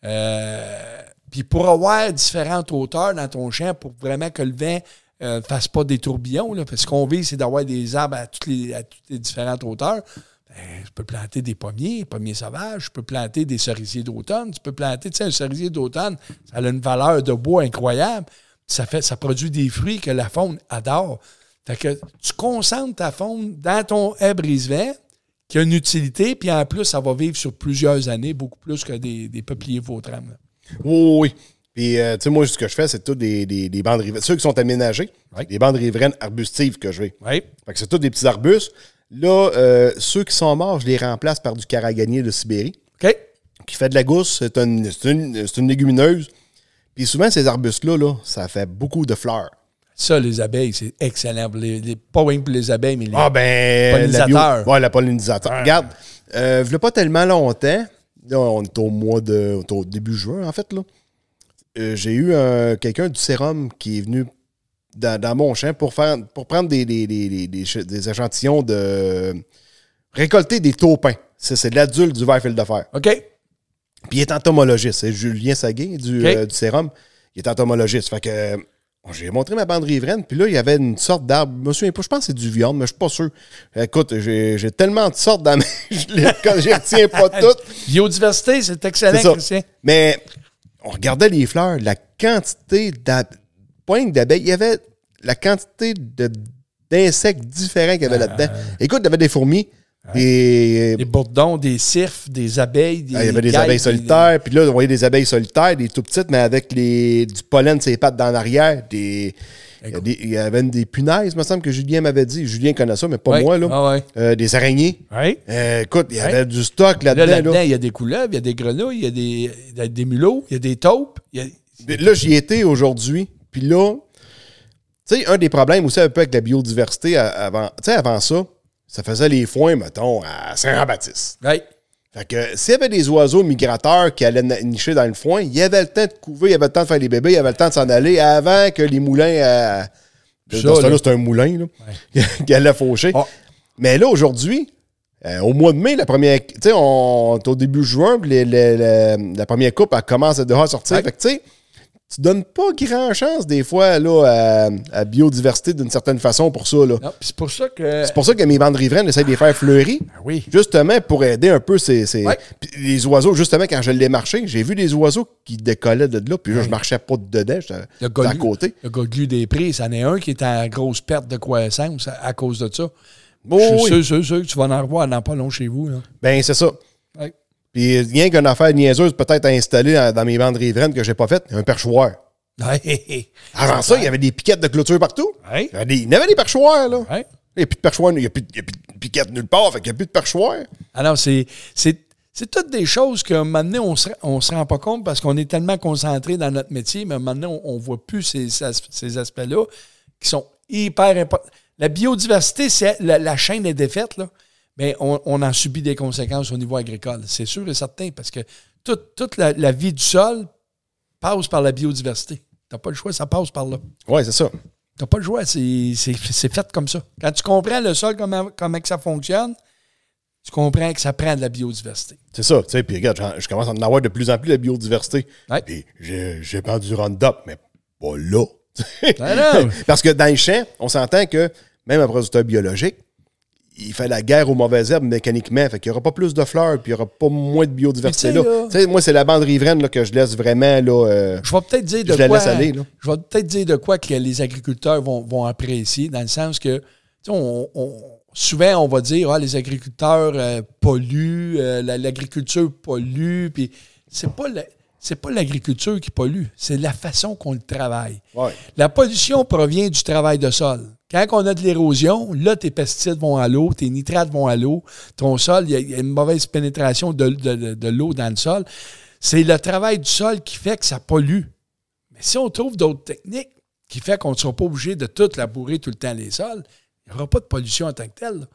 A: Euh, puis pour avoir différentes hauteurs dans ton champ, pour vraiment que le vent ne euh, fasse pas des tourbillons. Là, parce qu'on vit, c'est d'avoir des arbres à toutes les, différentes hauteurs. Ben, je peux planter des pommiers, pommiers sauvages, je peux planter des cerisiers d'automne, tu peux planter, tu sais, un cerisier d'automne, ça a une valeur de bois incroyable, ça, fait, ça produit des fruits que la faune adore. Fait que tu concentres ta faune dans ton haie brise qui a une utilité, puis en plus, ça va vivre sur plusieurs années, beaucoup plus que des, peupliers vautrames.
B: Oui, oui, oui. Puis, euh, tu sais, moi, ce que je fais, c'est tout des, bandes riveraines. Ceux qui sont aménagés, des bandes riveraines arbustives que je vais. Oui. Fait que c'est tous des petits arbustes. Là, euh, ceux qui sont morts, je les remplace par du caraganier de Sibérie. OK. Qui fait de la gousse. C'est une, une, légumineuse. Puis souvent, ces arbustes-là, là, ça fait beaucoup de fleurs.
A: Ça, les abeilles, c'est excellent. Pas les, pour les abeilles, mais les ah, ben, pollinisateurs.
B: les Regarde, il euh, ne pas tellement longtemps. Là, on est au mois de. Est au début juin, en fait, là. Euh, j'ai eu euh, quelqu'un du sérum qui est venu dans, mon champ pour, faire, pour prendre des, des, échantillons de. récolter des taupins. C'est, c'est de l'adulte du verre fil de fer. OK. Puis il est entomologiste. C'est Julien saguin euh, du, sérum. Il est entomologiste. Fait que. j'ai montré ma bande riveraine, puis là, il y avait une sorte d'arbre. Monsieur, je pense que c'est du viande, mais je suis pas sûr. Écoute, j'ai, tellement de sortes dans mes. je les retiens pas toutes. Biodiversité, c'est excellent, Mais on regardait les fleurs, la quantité d'abeilles. d'abeilles, il y avait la quantité d'insectes différents qu'il y avait ah. là-dedans. Écoute, il y avait des fourmis. Ah. Des, euh, des, bourdons, des cirfs, des abeilles. Des, ah, il y avait des abeilles solitaires. Puis là, on voyait des abeilles solitaires, des tout petites, mais avec les, du pollen de ses pattes dans l'arrière. Des, il y, avait des punaises, me semble, que Julien m'avait dit. Julien connaît ça, mais pas moi. Là. Ah euh, des araignées. Euh, écoute, il y avait du stock là-dedans. Il y a des couleuvres, il y a des grenouilles, il y a des, des mulots, il y a des taupes. Là, j'y étais aujourd'hui. Puis là, tu sais, un des problèmes aussi un peu avec la biodiversité avant, avant ça, ça faisait les foins, mettons, à Saint-Jean-Baptiste. Oui. Fait que s'il y avait des oiseaux migrateurs qui allaient nicher dans le foin, il y avait le temps de couver, il y avait le temps de faire les bébés, il y avait le temps de s'en aller avant que les moulins. Euh, c'est un moulin là, qui allait faucher. Ah. Mais là, aujourd'hui, euh, au mois de mai, la première. Tu sais, on, est au début juin, la première coupe, elle commence à devoir sortir. Fait que, tu sais tu donnes pas grand chance des fois là, à, à biodiversité d'une certaine façon pour ça. c'est pour ça que. pour ça que mes bandes riveraines essayent de les faire fleurir. Ah justement pour aider un peu ces. ces... les oiseaux, justement, quand je l'ai marché, j'ai vu des oiseaux qui décollaient de là, puis là je marchais pas dedans, j'étais
A: à côté. Le goglu des prix, ça en est un qui est en grosse perte de croissance à cause de ça. je suis sûr, tu vas en revoir dans pas long chez vous.
B: Ben, c'est ça. Puis rien qu'une affaire niaiseuse peut-être à installer dans, mes bandes riveraines que j'ai pas faite, un perchoir. Avant ça, il y avait des piquettes de clôture partout. Il y avait perchoirs, là. Il n'y a plus de perchoirs, il n'y a, plus de piquettes nulle part, fait qu'il n'y a plus de perchoirs. Alors, ah c'est c'est toutes des choses
A: que maintenant on se, on se rend pas compte parce qu'on est tellement concentré dans notre métier, mais maintenant on, ne voit plus ces, aspects-là qui sont hyper importants. La biodiversité, c'est la, chaîne des défaite. Là mais on, on, en subit des conséquences au niveau agricole. C'est sûr et certain, parce que toute, la, vie du sol passe par la biodiversité. Tu n'as pas le choix, ça passe par là. Oui, c'est ça. Tu n'as pas le choix, c'est fait comme ça. Quand tu comprends le sol, comment, ça fonctionne, tu comprends que ça prend de la biodiversité.
B: C'est ça, tu sais, puis regarde, je commence à en avoir de plus en plus de la biodiversité. Puis j'ai pas du Roundup, mais pas là. Ben parce que dans les champs, on s'entend que même un producteur biologique, il fait la guerre aux mauvaises herbes mécaniquement. Fait qu'il n'y aura pas plus de fleurs, puis il n'y aura pas moins de biodiversité là. moi, c'est la bande riveraine que je laisse vraiment là. Euh, je vais peut-être dire de quoi. Je
A: vais peut-être dire de quoi que les agriculteurs vont, apprécier, dans le sens que on, souvent on va dire ah, les agriculteurs euh, polluent, euh, l'agriculture pollue, puis c'est pas n'est pas l'agriculture qui pollue, c'est la façon qu'on le travaille. La pollution provient du travail de sol. Quand on a de l'érosion, là, tes pesticides vont à l'eau, tes nitrates vont à l'eau, ton sol, il y, a une mauvaise pénétration de, l'eau dans le sol. C'est le travail du sol qui fait que ça pollue. Mais si on trouve d'autres techniques qui font qu'on ne sera pas obligé de tout labourer tout le temps les sols, il n'y aura pas de pollution en tant que telle.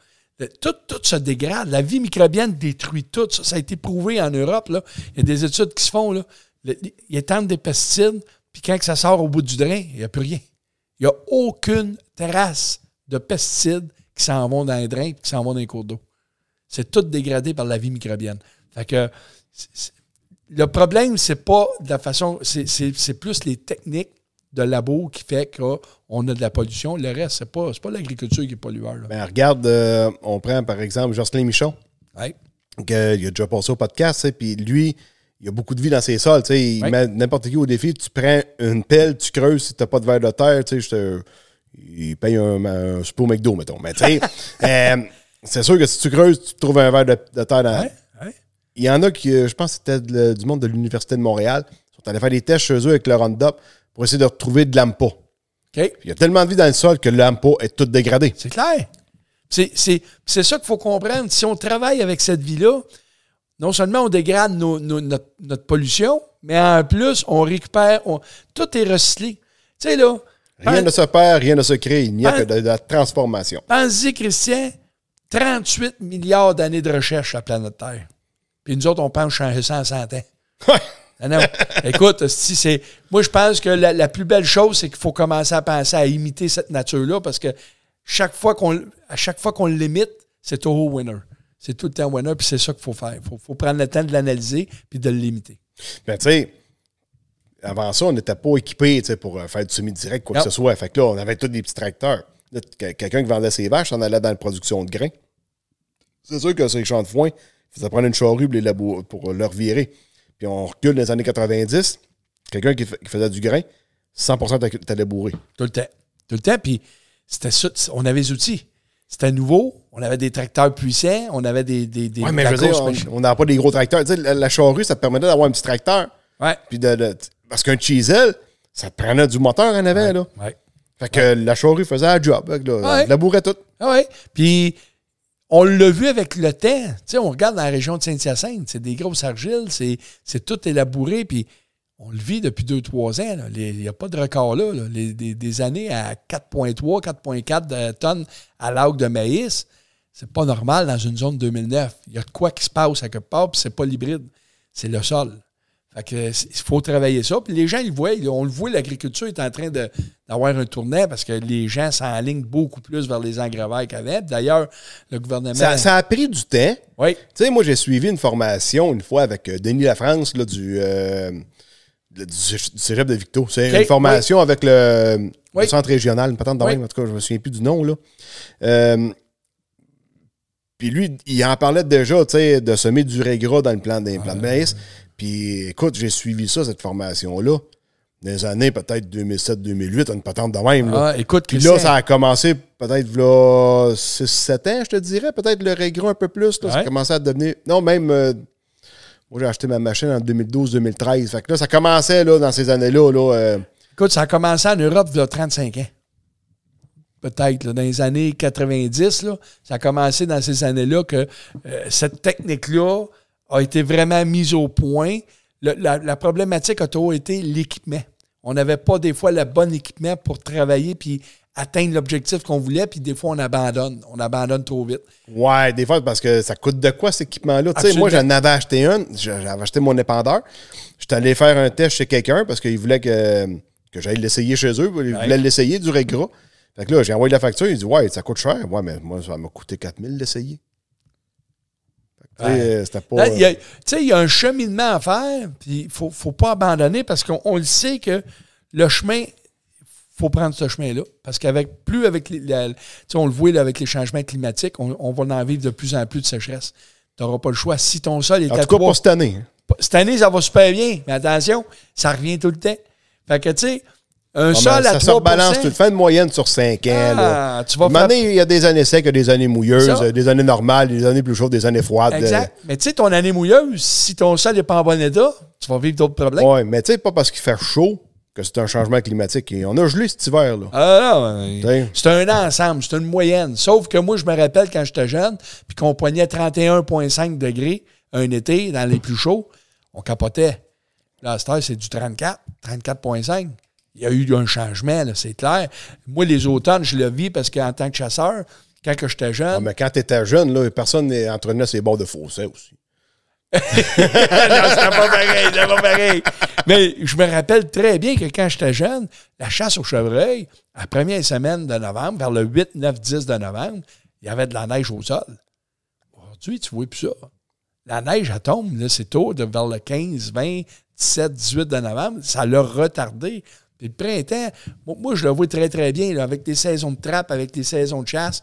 A: Tout, tout, se dégrade. La vie microbienne détruit tout. Ça, a été prouvé en Europe. Il y a des études qui se font. Il y a tant des pesticides, puis quand ça sort au bout du drain, il n'y a plus rien. Il n'y a aucune trace de pesticides qui s'en vont dans les drains qui s'en vont dans les cours d'eau. C'est tout dégradé par la vie microbienne. Fait que le problème, c'est pas la façon, c'est plus les techniques de labo qui fait qu'on a de la pollution. Le reste, ce n'est pas, l'agriculture qui est pollueur.
B: Ben, regarde, euh, on prend par exemple Jocelyn Michon. Oui. il a déjà passé au podcast, puis lui, il a beaucoup de vie dans ses sols. Il met n'importe qui au défi. Tu prends une pelle, tu creuses si tu n'as pas de verre de terre. Je te, il paye un, un super McDo, mettons. Mais tu sais, euh, c'est sûr que si tu creuses, tu trouves un verre de, terre dans Il y en a qui, euh, je pense, c'était du monde de l'Université de Montréal, sont allés faire des tests chez eux avec le Roundup pour essayer de retrouver de l'AMPA. Il y a tellement de vie dans le sol que l'AMPA est toute dégradée. C'est clair. C'est
A: ça qu'il faut comprendre. Si on travaille avec cette vie-là, non seulement on dégrade notre, pollution, mais en plus, on récupère. tout est recyclé. Tu sais, là. Rien ne se
B: perd, rien ne se crée. Il n'y a que de, la transformation.
A: Pensez, Christian, 38 milliards d'années de recherche sur la planète Terre. Puis nous autres, on pense en 100 100 ans. Ah Écoute, Moi, je pense que la, plus belle chose, c'est qu'il faut commencer à penser à imiter cette nature-là parce que chaque fois qu'on à chaque fois qu'on l'imite, c'est au winner. C'est tout le temps winner, puis c'est ça qu'il faut faire. Il faut, prendre le temps de l'analyser
B: puis de l'imiter. Mais ben, tu sais, avant ça, on n'était pas équipé pour euh, faire du semi-direct, quoi que ce soit. Fait que là, on avait tous des petits tracteurs. Quelqu'un qui vendait ses vaches, on allait dans la production de grains. C'est sûr que sur les champs de foin, ça prendre une charrue pour les euh, revirer. pour leur virer puis on recule dans les années 90, quelqu'un qui, faisait du grain, 100% t'allais bourré. Tout le temps. Tout le temps, puis c'était On avait les outils. C'était nouveau. On avait des tracteurs puissants. On avait des. des, on n'avait pas des gros tracteurs. Tu sais, la, charrue, ça te permettait d'avoir un petit tracteur. Ouais. Puis parce qu'un chisel, ça te prenait du moteur en avant, là. Ouais. Fait que la charrue faisait un job. La bourrait tout. Ah ouais. Puis
A: on l'a vu avec le temps. Tu sais, on regarde dans la région de Saint-Hyacinthe, c'est des grosses argiles, c'est tout élaboré, puis on le vit depuis ou trois ans. Il n'y a pas de record là. des, années à 4,3, 4,4 tonnes à l'auge de maïs, c'est pas normal dans une zone 2009. Il y a de quoi qui se passe à quelque part, puis c'est pas l'hybride, c'est le sol il faut travailler ça. Puis les gens, ils voient, on le voit, l'agriculture est en train d'avoir un tournant parce que les gens s'enlignent beaucoup plus vers les engrais verts qu'avant. D'ailleurs, le gouvernement. Ça,
B: a pris du temps. Oui. Tu sais, moi, j'ai suivi une formation une fois avec euh, Denis Lafrance là, du. Euh du, de Victo. C'est une formation avec le, centre régional, une patente en tout cas, je me souviens plus du nom. Là. Euh, puis lui, il en parlait déjà, tu sais, de semer du régras dans le plan de maïs. Ah. Puis écoute, j'ai suivi ça, cette formation-là, dans les années peut-être 2007-2008, une patente de même. Ah, écoute, Puis là, ça a commencé peut-être là 6-7 ans, je te dirais, peut-être le régras un peu plus. Ça a commencé à devenir. Non, même. Euh, moi, j'ai acheté ma machine en 2012-2013. Fait là, ça commençait là, dans ces années-là. Euh. Écoute, ça a commencé en Europe il 35 ans peut-être, dans les années 90, là,
A: ça a commencé dans ces années-là que euh, cette technique-là a été vraiment mise au point. la, problématique a toujours été l'équipement. On n'avait pas des fois le bon équipement pour travailler puis atteindre l'objectif qu'on voulait, puis des fois, on abandonne. On abandonne
B: trop vite. Ouais, des fois, parce que ça coûte de quoi, cet équipement-là? moi, j'en avais acheté un. J'avais acheté mon épandeur. J'étais allé faire un test chez quelqu'un parce qu'il voulait que, que j'aille l'essayer chez eux. Il voulait l'essayer, du gras. Fait que là, j'ai envoyé la facture. Il dit, ouais, ça coûte cher. Ouais, mais moi, ça m'a coûté 4000 l'essayer. Ouais.
A: Il y, a un cheminement à faire, puis il faut, faut pas abandonner parce qu'on le sait que le chemin, faut prendre ce chemin-là. Parce qu'avec plus avec les, on le voit avec les changements climatiques, on, va en vivre de plus en plus de sécheresse. Tu n'auras pas le choix. Si ton sol est en tout cas, pour cette année. Hein. Cette année, ça va super bien, mais attention, ça revient tout le temps. Fait que tu sais, un ah, sol ça se balance. Tu le
B: fais une moyenne sur 5 ans. Ah, tu vas il y a des années secs, des années mouilleuses, des années normales, des années plus chaudes, des années froides. Euh. Exact. Mais tu sais, ton année mouilleuse, si ton sol n'est pas en bon état, tu vas vivre d'autres problèmes. Oui, mais tu sais, pas parce qu'il fait chaud que c'est un changement climatique.
A: on a gelé cet hiver. Là. Ah c'est un ensemble, c'est une moyenne. Sauf que moi, je me rappelle quand j'étais jeune, puis qu'on poignait 31,5 degrés un été dans les plus chauds, on capotait. Là, c'est du 34, 34,5 il y a eu un changement, c'est clair. Moi, les automnes, je le vis parce qu'en tant que chasseur, quand j'étais jeune. Ah, mais
B: quand tu étais jeune, là, personne n'entraînait ses bords de fossé aussi. non,
A: pas pareil, pas pareil.
B: Mais je me rappelle très bien que quand j'étais jeune, la chasse
A: au chevreuil, la première semaine de novembre, vers le 8, 9, 10 de novembre, il y avait de la neige au sol. Aujourd'hui, tu vois plus ça. La neige, elle tombe, c'est tôt, vers le 15, 20, 17, 18 de novembre. Ça l'a retardé le printemps, moi, je le vois très, très bien, avec tes saisons de trappe, avec tes saisons de chasse.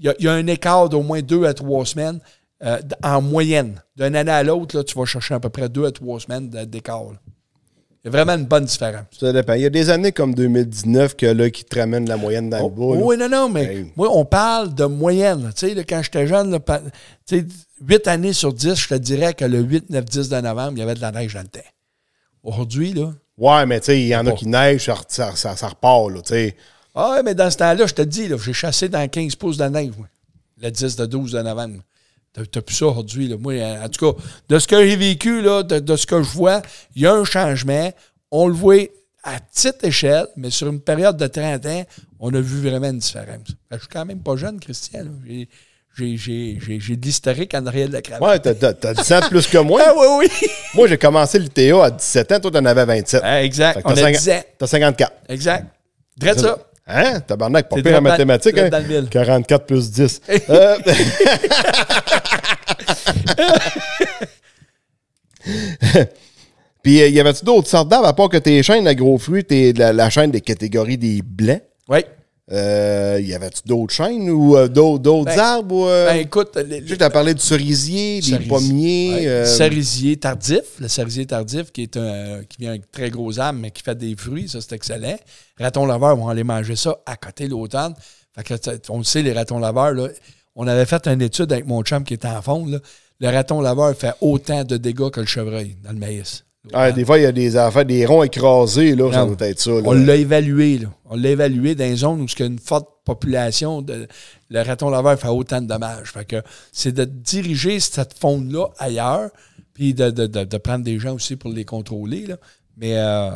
A: Il y, a un écart d'au moins deux à trois semaines euh, en moyenne. D'une année à l'autre, tu vas chercher à peu près deux à trois semaines d'écart.
B: Il y a vraiment une bonne différence. Ça dépend. Il y a des années comme 2019 que là, qui te ramènent la moyenne dans le oh, bois. Oui, non, non, mais
A: on parle de moyenne. Tu sais, quand j'étais jeune, huit 8 années sur 10, je te dirais que le 8, 9, 10 de novembre, il y avait de la neige dans le temps. Aujourd'hui, là,
B: Ouais, mais tu sais, il y en a qui neigent, ça, repart, là, tu sais. Ah, mais dans ce temps-là, je te dis, j'ai chassé dans 15 pouces de neige, moi.
A: Le 10, de 12 de novembre. T'as plus ça aujourd'hui, Moi, en tout cas, de ce que j'ai vécu, là, de, ce que je vois, il y a un changement. On le voit à petite échelle, mais sur une période de 30 ans, on a vu vraiment une différence. Je suis quand même pas jeune, Christian. J'ai de l'historique en arrière de la cravate. Ouais, t'as, as 10 ans de plus que moi. ah oui, oui.
B: moi, j'ai commencé le à 17 ans, toi, t'en avais 27. Ah, exact. On a 10 ans. T'as 54. Exact. Drette ça. Hein? Tabarnak, pas pire en mathématiques. Hein? 44 plus 10. euh... Puis, euh, y avait-tu d'autres sortes d'arbres, à part que tes chaînes à gros fruits, t'es la, la chaîne des catégories des blancs? Oui. Euh, y avait-tu d'autres chaînes ou euh, d'autres ben, arbres? Euh? Ben, écoute, euh, tu as parlé du cerisier, des pommiers. Cerisier tardif,
A: le cerisier tardif qui est un, qui vient avec très gros arbre, mais qui fait des fruits, ça c'est excellent. Ratons laveurs vont aller manger ça à côté de l'automne. on le sait, les ratons laveurs, on avait fait une étude avec mon chum qui était en fond. Le raton laveur fait autant de dégâts que le chevreuil
B: dans le maïs. Ah, des fois, il y a des affaires, des ronds écrasés, là, ça doit être ça. On l'a évalué,
A: On l'a évalué dans une zone où il y a une forte population, de, le raton laveur fait autant de dommages. c'est de diriger cette faune-là ailleurs, puis de, prendre des gens aussi pour les contrôler, Mais euh,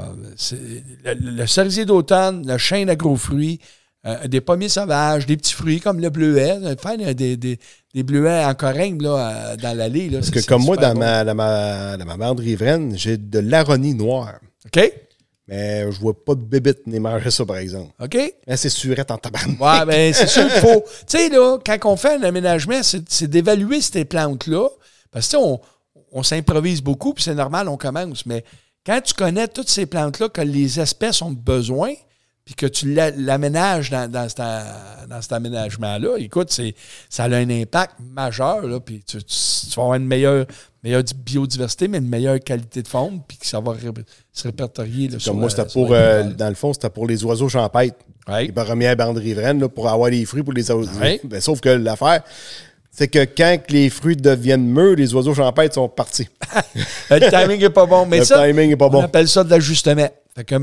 A: le, cerisier d'automne, le chêne à gros fruits, euh, des pommiers sauvages, des petits fruits comme le bleuet, faire des, des, des bleuets en coringue, là, euh, dans l'allée. Là. Parce que comme moi, dans, ma,
B: dans, ma, bande riveraine, j'ai de l'aronie noire. OK. Mais je vois pas de bébite ni ça, par exemple. OK. Mais c'est surette en tabac. Ouais, ben c'est sûr qu'il
A: faut... Tu sais, là, quand on fait un aménagement, c'est, d'évaluer ces plantes-là. Parce que, on, on s'improvise beaucoup, puis c'est normal, on commence. Mais quand tu connais toutes ces plantes-là, que les espèces ont besoin, que tu l'aménages dans, dans, cet aménagement-là, écoute, ça a un impact majeur, puis tu, vas avoir une meilleure, biodiversité, mais une meilleure qualité de faune, puis ça va
B: se répertorier. Là, moi, c'était pour, euh, dans le fond, c'était pour les oiseaux champêtres, les premières bandes riveraines, là, pour avoir les fruits pour les oiseaux. Ouais. Ben, sauf que l'affaire, c'est que quand les fruits deviennent mûrs, les oiseaux champêtres sont partis. le timing n'est pas bon. Mais le timing pas bon. On appelle ça de l'ajustement. Fait que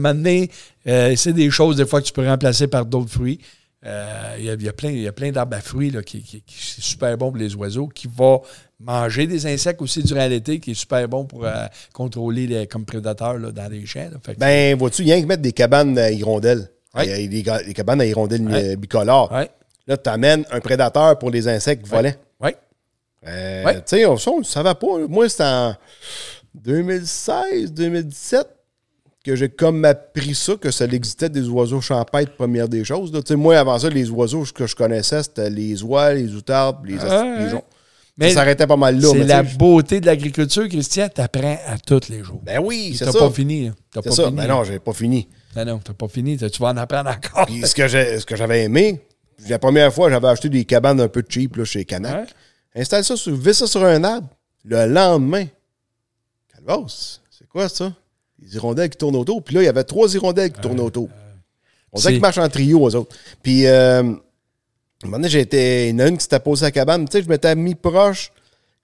B: euh, c'est des
A: choses, des fois, que tu peux remplacer par d'autres fruits. Euh, il y, a, plein, d'arbres à fruits là, qui, qui, super bon pour les oiseaux, qui vont manger des insectes aussi durant l'été, qui est super bon pour euh, contrôler les, comme prédateurs dans les champs.
B: ben, vois-tu, il y a que mettre des cabanes à hirondelles. des, cabanes à hirondelles bicolores. Là, tu amènes un prédateur pour les insectes volants. Oui. tu sais, on ne savait pas. Moi, c'était en 2016, 2017 que j'ai comme appris ça, que ça existait des oiseaux champêtres, première des choses. sais Moi, avant ça, les oiseaux que je connaissais, c'était les oies, les outardes, les, euh,
A: Mais ça s'arrêtait pas mal là. C'est la beauté de l'agriculture, Christian, t'apprends à tous
B: les jours. Ben oui, c'est ça. T'as pas fini. Hein. T'as pas fini. Ben hein. non, j'ai pas fini. Ben non, t'as pas fini. Tu vas en apprendre encore. ce que j'avais aimé, la première fois, j'avais acheté des cabanes un peu cheap chez Canac. Installe ça, sur, ça sur un arbre. Le lendemain, Calvos, c'est quoi ça? les hirondelles qui tournent autour. Puis là, il y avait trois hirondelles qui tournent euh, autour. Euh, On sait qu'ils marchent en trio, eux autres. Puis, euh, un moment j'étais. Il y en a une qui s'était posée à la cabane. Tu sais, je m'étais mis proche.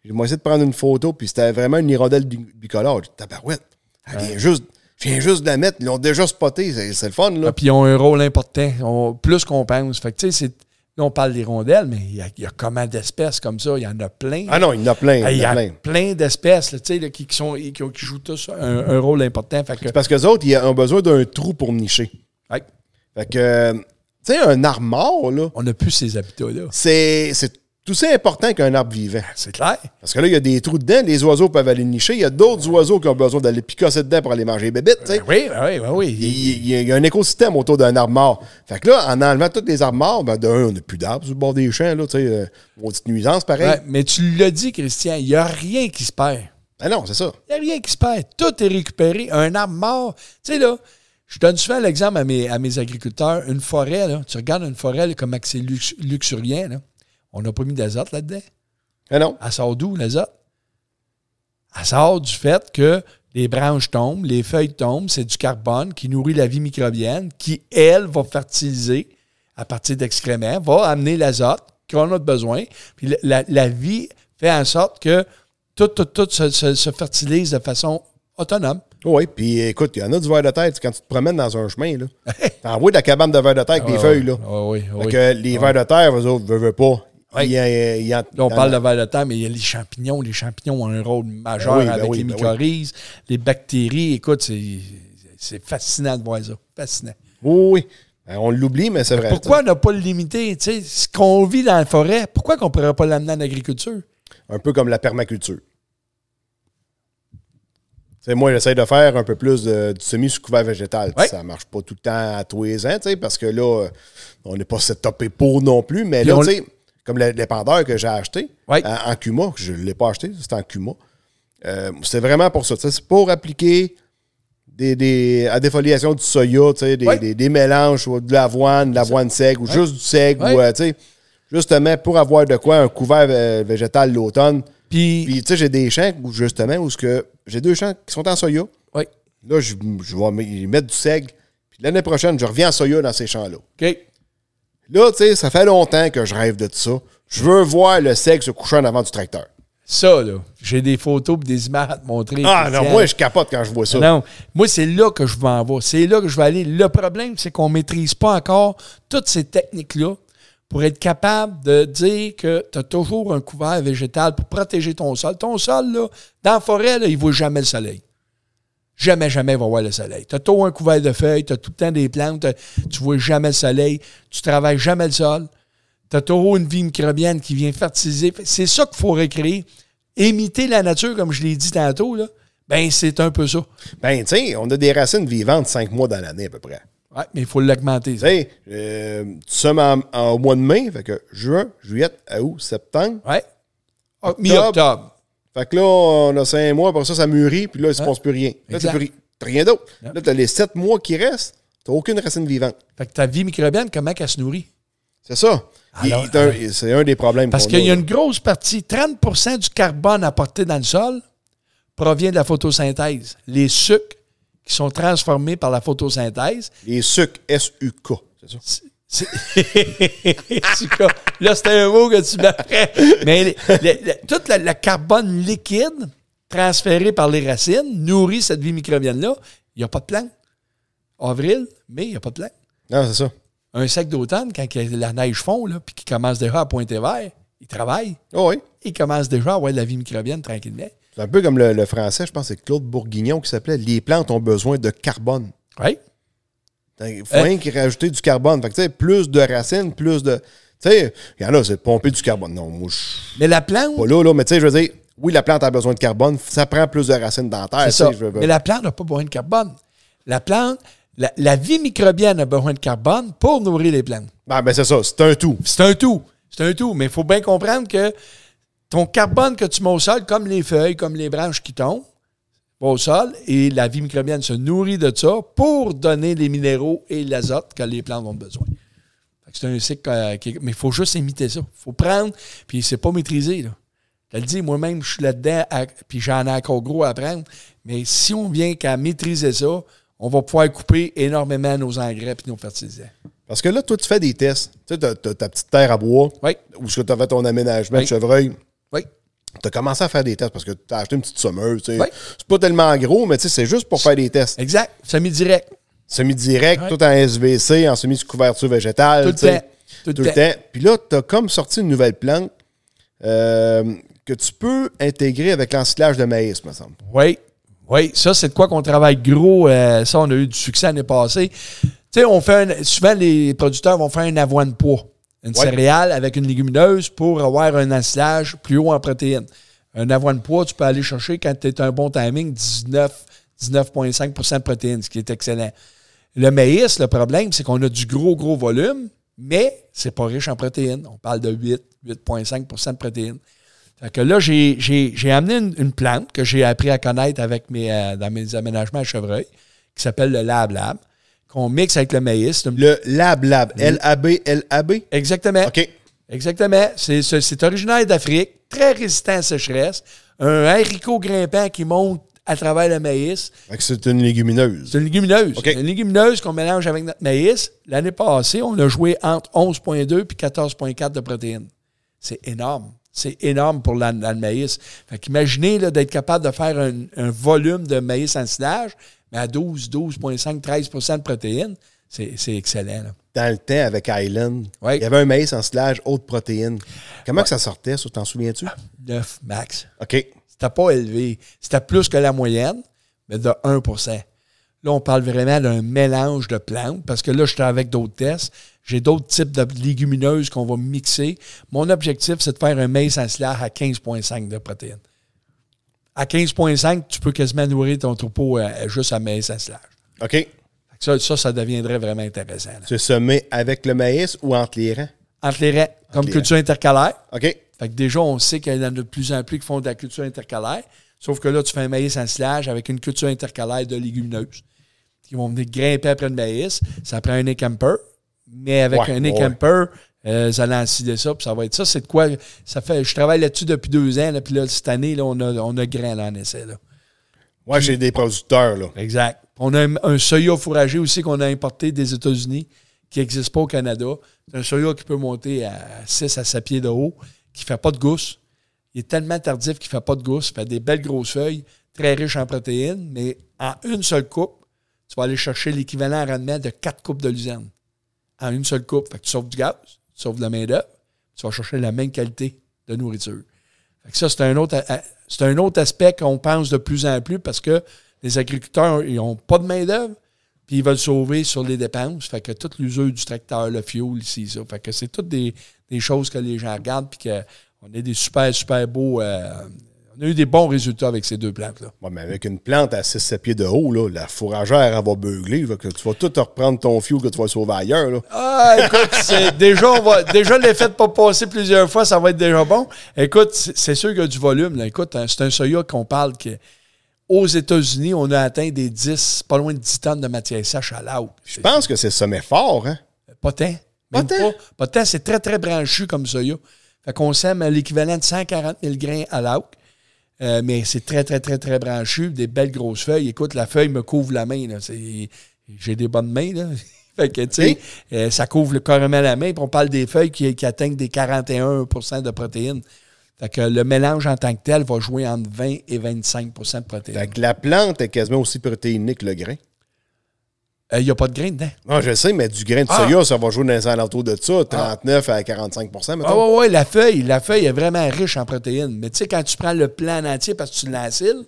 B: J'ai essayé de prendre une photo, puis c'était vraiment une hirondelle bicolore. J'ai dit, tabarouette, elle vient juste. viens juste de la mettre. Ils l'ont déjà spoté. C'est le fun, là. Ah, puis ils
A: ont un rôle important. plus qu'on pense. Fait que, tu sais, c'est Là, on parle rondelles, mais il y, a, comment d'espèces comme ça? Il y en a plein. Ah non, il y en a plein. Il y, a plein, plein d'espèces tu sais, qui, qui, jouent tous un, mm-hmm. rôle important. C'est parce
B: qu'eux autres, ils ont besoin d'un trou pour nicher. Fait que, euh, tu sais, un armoire, là. On n'a plus ces habitats-là. C'est, c'est tout c'est important qu'un arbre vivant. C'est clair. Parce que là, il y a des trous dedans, les oiseaux peuvent aller nicher. Il y a d'autres oiseaux qui ont besoin d'aller picasser dedans pour aller manger les bébites. oui, ben oui, ben oui. Il, y a un écosystème autour d'un arbre mort. Fait que là, en enlevant tous les arbres morts, ben d'un, on n'a plus d'arbres sur le bord des champs, là, tu sais, petite euh, nuisance, pareil.
A: mais tu l'as dit, Christian, il n'y a rien qui se perd. Ben non, c'est ça. Il n'y a rien qui se perd. Tout est récupéré. Un arbre mort. Tu sais, là, je donne souvent l'exemple à mes, agriculteurs. Une forêt, tu regardes une forêt comme accès luxurien, là on n'a pas mis d'azote là-dedans. Ah non. Elle sort d'où, l'azote? Elle sort du fait que les branches tombent, les feuilles tombent, c'est du carbone qui nourrit la vie microbienne, qui, elle, va fertiliser à partir d'excréments, va amener l'azote qu'on a besoin. Puis la, vie fait en sorte que tout, tout, se, fertilise de
B: façon autonome. Oui, puis écoute, il y en a du verre de terre quand tu te promènes dans un chemin. T'envoies de la cabane de verre de terre avec ah des feuilles. Là. Ah oui, oui, que les verres de terre, eux autres, ne veulent pas on parle de
A: vers terre, mais il y a les champignons. Les champignons ont un rôle majeur ah ben avec les ben mycorhizes, les bactéries. Écoute, c'est fascinant de voir ça. Fascinant.
B: Oui, euh, on l'oublie, mais c'est vrai. Pourquoi
A: ne pas le limiter? ce qu'on vit dans la forêt, pourquoi qu'on ne
B: pourrait pas l'amener en agriculture? Un peu comme la permaculture. moi, j'essaie de faire un peu plus de, semi sous couvert végétal. Ça Ça marche pas tout le temps à tous les ans, parce que là, euh, on n'est pas se topé pour non plus. Mais là, tu sais. Comme les que j'ai acheté euh, en, kuma. je ne l'ai pas acheté, c'était en kuma. Euh, c'est vraiment pour ça. C'est pour appliquer des, à défoliation du soya, des, mélanges, de l'avoine, de l'avoine sec, ou juste du sec, euh, justement pour avoir de quoi un couvert végétal l'automne. Puis, j'ai des champs où, justement, où que j'ai deux champs qui sont en soya. Là, je, je vais mettre du seigle. l'année prochaine, je reviens en soya dans ces champs-là. OK. Là, tu sais, ça fait longtemps que je rêve de ça. Je veux voir le sexe coucher en avant du tracteur. Ça, là, j'ai des photos et des images à te montrer. Ah non, moi, je capote
A: quand je vois ça. Non, moi, c'est là que je en voir. C'est là que je vais aller. Le problème, c'est qu'on ne maîtrise pas encore toutes ces techniques-là pour être capable de dire que tu as toujours un couvert végétal pour protéger ton sol. Ton sol, là, dans la forêt, il ne voit jamais le soleil jamais, jamais va voir le soleil. Tu as tôt un couvert de feuilles, tu as tout le temps des plantes, tu vois jamais le soleil, tu travailles jamais le sol. Tu as tôt une vie microbienne qui vient fertiliser. C'est ça qu'il faut recréer. Imiter la nature, comme je l'ai dit tantôt,
B: ben c'est un peu ça. Ben, tu on a des racines vivantes cinq mois dans l'année à peu près. Oui, mais il faut l'augmenter. Euh, tu sommes en, mois de mai, fait que juin, juillet, août, septembre. Oui. Ah, mi-octobre. Fait que là, on a cinq mois, après ça, ça mûrit, puis là, il ne se passe plus rien. Là, tu rien d'autre. Là, tu as les sept mois qui restent, tu n'as aucune racine vivante.
A: Fait que ta vie microbienne, comment qu'elle se nourrit? C'est ça.
B: C'est un des problèmes. Parce qu'il y a une
A: grosse partie, 30 du carbone apporté dans le sol provient de la photosynthèse. Les sucres qui sont transformés par la photosynthèse. Les sucres,
B: S-U-K, c'est ça?
A: là, c'était un mot que tu m'apprends. Mais tout le, toute la, carbone liquide transféré par les racines nourrit cette vie microbienne-là. Il n'y a pas de plante. Avril, mai, il n'y a pas de plante. Non, c'est ça. Un sac d'automne, quand la neige fond, puis qu'il commence déjà à pointer vert, il travaille. Oh oui. Il commence déjà à avoir la vie microbienne tranquillement.
B: C'est un peu comme le, français, je pense, c'est Claude Bourguignon qui s'appelait Les plantes ont besoin de carbone. Oui. Il faut rien euh. qu'il rajouter du carbone. plus de racines, plus de. Tu sais, il y c'est pomper du carbone. Non, moi, Mais la plante. Pas là, là, mais tu sais, je veux dire, oui, la plante a besoin de carbone, ça prend plus de racines dans la terre. Mais la plante n'a pas besoin de carbone. La plante, la, vie microbienne a besoin
A: de carbone pour nourrir les plantes.
B: Ben, ben, c'est ça, c'est un tout. C'est un tout.
A: C'est un tout. Mais il faut bien comprendre que ton carbone que tu mets au sol, comme les feuilles, comme les branches qui tombent, au sol. Et la vie microbienne se nourrit de ça pour donner les minéraux et l'azote que les plantes ont besoin. C'est un cycle euh, Mais il faut juste imiter ça. Il faut prendre, puis c'est pas maîtrisé. Là. Je le dis, moi-même, je suis là-dedans, puis j'en ai encore gros à prendre, Mais si on vient qu'à maîtriser ça, on va pouvoir couper énormément nos engrais et nos
B: fertilisants. Parce que là, toi, tu fais des tests. Tu sais, ta petite terre à bois. Oui. Ou ce que tu as fait ton aménagement de chevreuil. Oui tu as commencé à faire des tests parce que tu as acheté une petite sommeuse. Ce C'est pas tellement gros, mais c'est juste pour faire des tests. Exact. Semi-direct. Semi-direct, tout en SVC, en semi couverture végétale. Tout le temps. Puis là, tu as comme sorti une nouvelle plante euh, que tu peux intégrer avec l'ensilage de maïs, me semble.
A: Oui. Oui, ça, c'est de quoi qu'on travaille gros. Euh, ça, on a eu du succès l'année passée. Tu sais, on fait souvent, les producteurs vont faire un avoine poids une céréale avec une légumineuse pour avoir un assilage plus haut en protéines. Un avoine poids, tu peux aller chercher quand tu es un bon timing, 19, 19,5 de protéines, ce qui est excellent. Le maïs, le problème, c'est qu'on a du gros, gros volume, mais c'est pas riche en protéines. On parle de 8, 8,5 de protéines. Fait que là, j'ai amené une, plante que j'ai appris à connaître avec mes, euh, dans mes aménagements à chevreuil, qui s'appelle le Lab Lab qu'on mixe avec le maïs. Le Lab Lab. L-A-B, L-A-B. Exactement. OK. Exactement. C'est originaire d'Afrique, très résistant à la sécheresse. Un haricot grimpant qui monte à travers le maïs.
B: C'est une légumineuse. C'est
A: une légumineuse. Ok. Une légumineuse qu'on mélange avec notre maïs. L'année passée, on a joué entre 11,2 et 14,4 de protéines. C'est énorme. C'est énorme pour la, le maïs. Fait qu'imaginez d'être capable de faire un, volume de maïs en silage, mais à 12, 12,5, 13 de protéines, c'est
B: excellent. Dans le temps, avec Island, il y avait un maïs en silage haute protéine. Comment que ça sortait, ça, t'en souviens-tu? 9 ah, max. OK. C'était pas élevé. C'était plus que la moyenne,
A: mais de 1 Là, on parle vraiment d'un mélange de plantes, parce que là, j'étais avec d'autres tests. J'ai d'autres types de légumineuses qu'on va mixer. Mon objectif, c'est de faire un maïs en silage à 15,5 de protéines. À 15,5, tu peux quasiment nourrir ton troupeau euh, juste à en silage. OK. Ça, ça, deviendrait vraiment intéressant.
B: Tu semes avec le maïs ou entre les rangs?
A: Entre les rangs, comme culture intercalaire. OK. Fait que déjà, on sait qu'il y en a de plus en plus qui font de la culture intercalaire. Sauf que là, tu fais un maïs en silage avec une culture intercalaire de légumineuses qui vont venir grimper après le maïs. Ça prend un écamper, mais avec un écamper, euh, ça de ça, puis ça va être ça. C'est de quoi. Ça fait, je travaille là-dessus depuis deux ans, là, puis là, cette année, là, on, a, on a grand là, en essai. Là. Moi, j'ai
B: des producteurs. Exact.
A: On a un, soya fourragé aussi qu'on a importé des États-Unis, qui n'existe pas au Canada. C'est un soya qui peut monter à 6 à 7 pieds de haut, qui ne fait pas de gousse. Il est tellement tardif qu'il ne fait pas de gousse. Il fait des belles grosses feuilles, très riches en protéines, mais en une seule coupe, tu vas aller chercher l'équivalent en rendement de quatre coupes de luzerne en une seule coupe. Fait que tu sauves du gaz, tu sauves de la main-d'œuvre, tu vas chercher la même qualité de nourriture. Fait que ça, c'est un autre, un autre aspect qu'on pense de plus en plus parce que les agriculteurs, ils n'ont pas de main-d'œuvre, puis ils veulent sauver sur les dépenses. Fait que toute l'usure du tracteur, le fioul, ici, ça. Fait que c'est toutes des, choses que les gens regardent, puis qu'on est des super, super beaux. Euh, on a eu des bons résultats avec ces deux plantes-là.
B: Oui, mais avec une plante à 6-7 pieds de haut, la fourragère, elle va beugler. tu vas tout reprendre ton fiou que tu vas sauver ailleurs.
A: Ah, écoute,
B: déjà, on va, déjà l'effet de pas passer plusieurs fois, ça va être déjà
A: bon. Écoute, c'est sûr qu'il y a du volume. Écoute, hein, c'est un soya qu'on parle que aux États-Unis, on a atteint des 10, pas loin de 10 tonnes de matière sèche à l'eau. Je pense que c'est sommet fort, hein? Pas tant. pas, tant. c'est très, très branchu comme soya. Fait qu'on sème l'équivalent de 140 000 grains à l'auque. Euh, mais c'est très, très, très, très branchu, des belles grosses feuilles. Écoute, la feuille me couvre la main. J'ai des bonnes mains, là. fait que, tu sais, euh, ça couvre carrément la main. on parle des feuilles qui, atteignent des 41 de protéines. Fait le mélange en tant que tel va jouer entre 20 et 25 de protéines. la
B: plante est quasiment aussi protéinique que le grain. Il euh, n'y a pas de grain dedans. Non, ah, je sais, mais du grain de ah. soya, ça va jouer dans les alentours de ça, 39 ah. à 45 Ah, oui, ouais, la feuille, la feuille est
A: vraiment riche en protéines. Mais tu sais, quand tu prends le plan entier parce que tu l'assiles,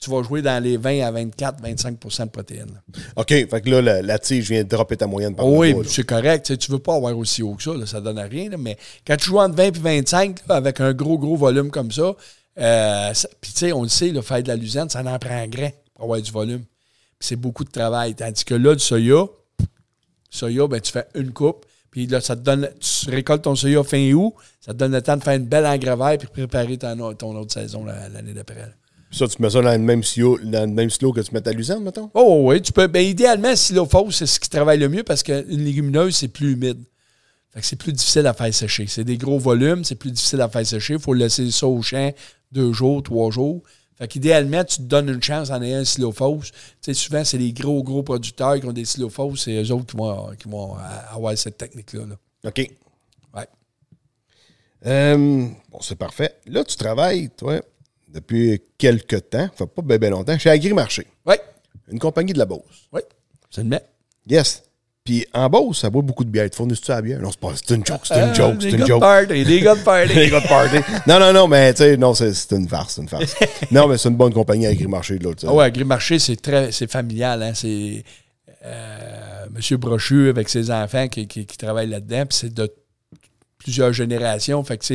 A: tu vas jouer dans les 20 à 24, 25 de protéines.
B: OK, fait que là, la, tige vient de dropper ta moyenne par Oui,
A: c'est correct. Tu ne veux pas avoir aussi haut que ça, ça ne donne à rien. mais quand tu joues entre 20 et 25, avec un gros, gros volume comme ça, euh, puis tu sais, on le sait, le faire de la luzerne, ça en prend un grain pour avoir du volume c'est beaucoup de travail. Tandis que là, du soya, ben, tu fais une coupe, puis là, ça donne, tu récoltes ton soya fin août, ça te donne le temps de faire une belle engravage puis préparer ton, autre saison l'année d'après.
B: Ça, tu mets ça dans le même silo, que tu mets à luzerne, mettons?
A: Oh oui, tu peux. Ben, idéalement, silo fausse, c'est ce qui travaille le mieux parce qu'une légumineuse, c'est plus humide. Fait c'est plus difficile à faire sécher. C'est des gros volumes, c'est plus difficile à faire sécher. Il faut laisser ça au champ deux jours, trois jours. Fait qu'idéalement, tu te donnes une chance en ayant un silo fausse. Tu sais, souvent, c'est les gros, gros producteurs qui ont des silos fausses, c'est eux autres qui vont, qui vont euh,
B: avoir cette technique-là. OK. Ouais. Euh, bon, c'est parfait. Là, tu travailles, toi, depuis quelque temps, Enfin, pas bien, longtemps, chez Agri-Marché. Oui. Une compagnie de la Beauce. Oui, absolument. Yes. Puis en bas, ça boit beaucoup de bière. Ils tu à la bière? Non, c'est pas. C'est une joke, c'est une euh, joke, c'est une joke. des Non, non, non, mais tu sais, non, c'est une farce, c'est une farce. non, mais c'est une bonne compagnie à marché de l'autre. Oui, ouais,
A: Grimarché, c'est très c'est familial. Hein? C'est euh, M. Brochu avec ses enfants qui, qui, qui travaillent là-dedans. Puis c'est de plusieurs générations. Fait que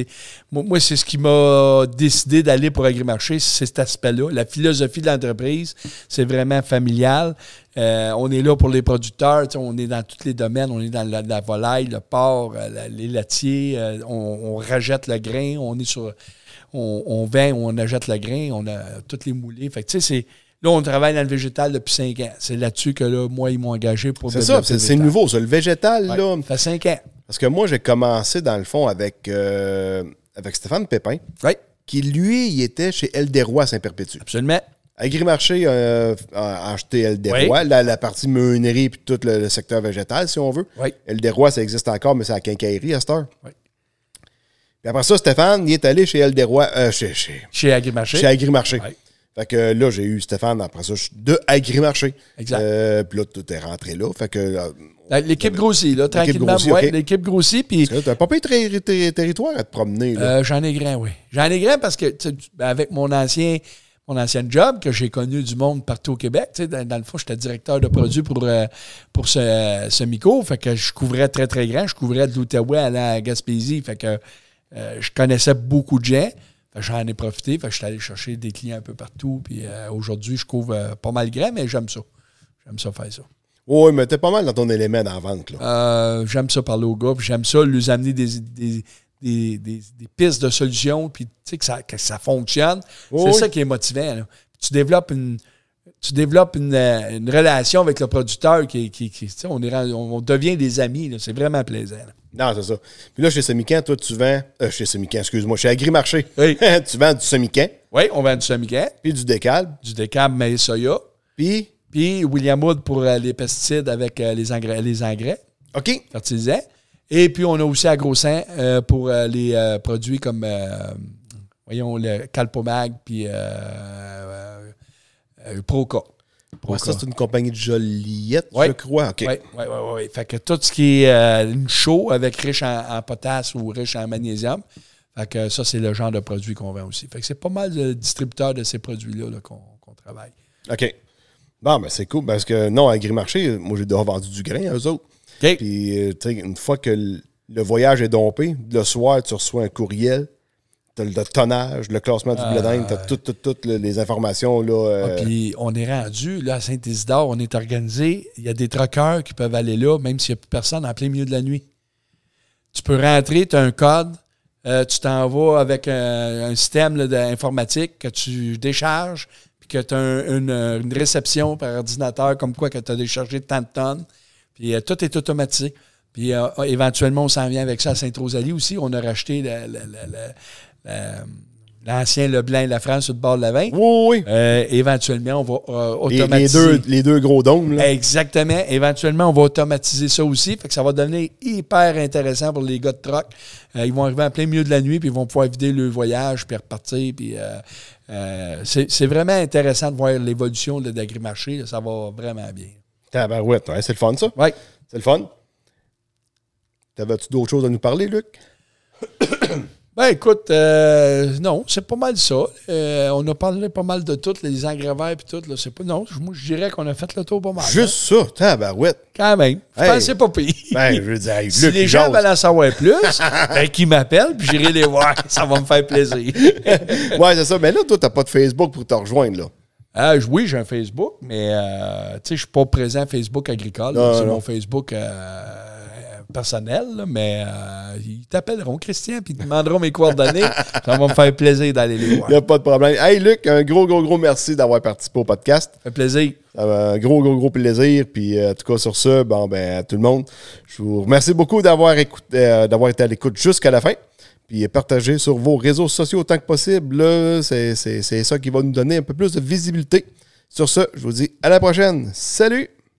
A: moi, c'est ce qui m'a décidé d'aller pour Agrimarché, c'est cet aspect-là. La philosophie de l'entreprise, c'est vraiment familial. Euh, on est là pour les producteurs, on est dans tous les domaines, on est dans la, volaille, le porc, euh, les laitiers, euh, on, on, rajette le grain, on est sur on, on vend, on achète le grain, on a toutes les moulées. Fait c'est Là, on travaille dans le végétal depuis 5 ans. C'est là-dessus que là, moi, ils m'ont engagé pour C'est ça, c'est
B: nouveau, ça. Le végétal, là. Ça fait 5 ans. Parce que moi, j'ai commencé, dans le fond, avec, euh, avec Stéphane Pépin. Qui, lui, il était chez Elderoy à Saint-Perpétue. Absolument. Agrimarché euh, a acheté Elderoy, la, partie meunerie puis tout le, secteur végétal, si on veut. Oui. Elderoy, ça existe encore, mais c'est à quincaillerie à cette Oui. Puis après ça, Stéphane, il est allé chez Elderoy, euh, chez, chez, Agrimarché. Chez fait que là, j'ai eu Stéphane, après ça, je suis de Agrimarché. Exact. Euh, puis là, tout est rentré là. Fait que. Euh, ben, l'équipe grossit, là, tranquillement. L'équipe grossit. puis... Tu n'as pas payé territoire à te promener. Là. Euh, j'en ai grand, oui.
A: J'en ai grand parce que, ben, avec mon ancien mon ancien job, que j'ai connu du monde partout au Québec. Dans, dans, le fond, j'étais directeur de produit pour, pour ce, micro. Fait que je couvrais très, très grand. Je couvrais de l'Outaouais à la Gaspésie. Fait que je connaissais beaucoup de gens. J'en ai profité, je suis allé chercher des clients un peu partout. Puis euh, aujourd'hui, je couvre euh, pas mal grain, mais j'aime ça. J'aime ça faire ça.
B: Oui, mais t'es pas mal dans ton élément dans la vente.
A: Euh, j'aime ça parler aux gars, j'aime ça lui amener des, des, pistes de solutions, puis tu sais que ça, ça fonctionne. C'est ça qui est motivant. Tu développes une, tu développes une, relation avec le producteur qui, qui, on, on, devient des
B: amis. C'est vraiment plaisant. Non, c'est ça. Puis là, chez Semiquin, toi, tu vends. Euh, chez Semiquin, excuse-moi, chez Agrimarché. Oui. tu vends du Semiquin. Oui, on vend du Semiquin. Puis du décal, Du décal mais soya.
A: Puis. Puis William Wood pour euh, les pesticides avec euh, les, engrais, les engrais. OK. Fertilisants. Et puis, on a aussi AgroSaint euh, pour les produits comme, voyons, le Calpomag puis
B: Proca ça, c'est une compagnie de Joliette, je crois. Oui,
A: oui, oui. Fait que tout ce qui est chaud, euh, avec riche en, potasse ou riche en magnésium, que ça, c'est le genre de produit qu'on vend aussi. Fait que c'est pas mal de distributeurs de ces produits-là qu'on travaille.
B: OK. Bon, ben c'est cool parce que non, à Grimarché, moi, j'ai déjà vendu du grain à eux autres. Puis, euh, une fois que le voyage est dompé, le soir, tu reçois un courriel T'as le tonnage, le classement du blé tu as toutes les informations. Là, euh. ah, puis on
A: est rendu, là, à Saint-Isidore, on est organisé. Il y a des truckers qui peuvent aller là, même s'il n'y a plus personne en plein milieu de la nuit. Tu peux rentrer, tu as un code, euh, tu t'en vas avec un, système d'informatique que tu décharges, puis que tu as une, réception par ordinateur, comme quoi que tu as déchargé tant de tonnes. Puis euh, tout est automatisé. Puis éventuellement, on s'en vient avec ça à Sainte-Rosalie aussi. On a racheté le... Euh, l'ancien Leblanc de la France sur le bord de la 20. Oui, oui. Euh, éventuellement, on va euh, automatiser.
B: Les, deux, gros dômes. Là.
A: Exactement. Éventuellement, on va automatiser ça aussi. que ça va devenir hyper intéressant pour les gars de troc. ils vont arriver en plein milieu de la nuit, puis ils vont pouvoir vider le voyage, puis repartir. Puis, c'est vraiment intéressant de voir l'évolution de marché Ça va vraiment bien.
B: Tabarouette, c'est le fun, ça? Oui. C'est le fun. T'avais-tu d'autres choses à nous parler, Luc?
A: Ben, écoute, euh, non, c'est pas mal ça. Euh, on a parlé pas mal de tout, les engrais et tout. Là, c'est pas, non, je dirais qu'on a fait le tour pas mal. Juste
B: hein? ça, tabarouette. Quand même. Je pense que c'est pas pire.
A: Ben, je veux dire, si les gens veulent en savoir plus, ben, qu'ils m'appellent, puis j'irai les voir. Ça va me faire plaisir.
B: ouais, c'est ça. Mais là, toi, t'as pas de Facebook pour te rejoindre, là. Ah, oui, j'ai un
A: Facebook, mais euh, tu sais, je suis pas présent à Facebook agricole. C'est mon Facebook personnel, mais euh, ils t'appelleront, Christian, puis ils te demanderont mes coordonnées. Ça
B: va me faire plaisir d'aller les voir. Il n'y a pas de problème. Hey, Luc, un gros, gros, gros merci d'avoir participé au podcast. Un plaisir. un gros, gros, gros plaisir. Puis, euh, en tout cas, sur ce, bon, ben, tout le monde, je vous remercie beaucoup d'avoir écouté, euh, d'avoir été à l'écoute jusqu'à la fin. Puis, partagez sur vos réseaux sociaux autant que possible. C'est ça qui va nous donner un peu plus de visibilité. Sur ce, je vous dis à la prochaine. Salut!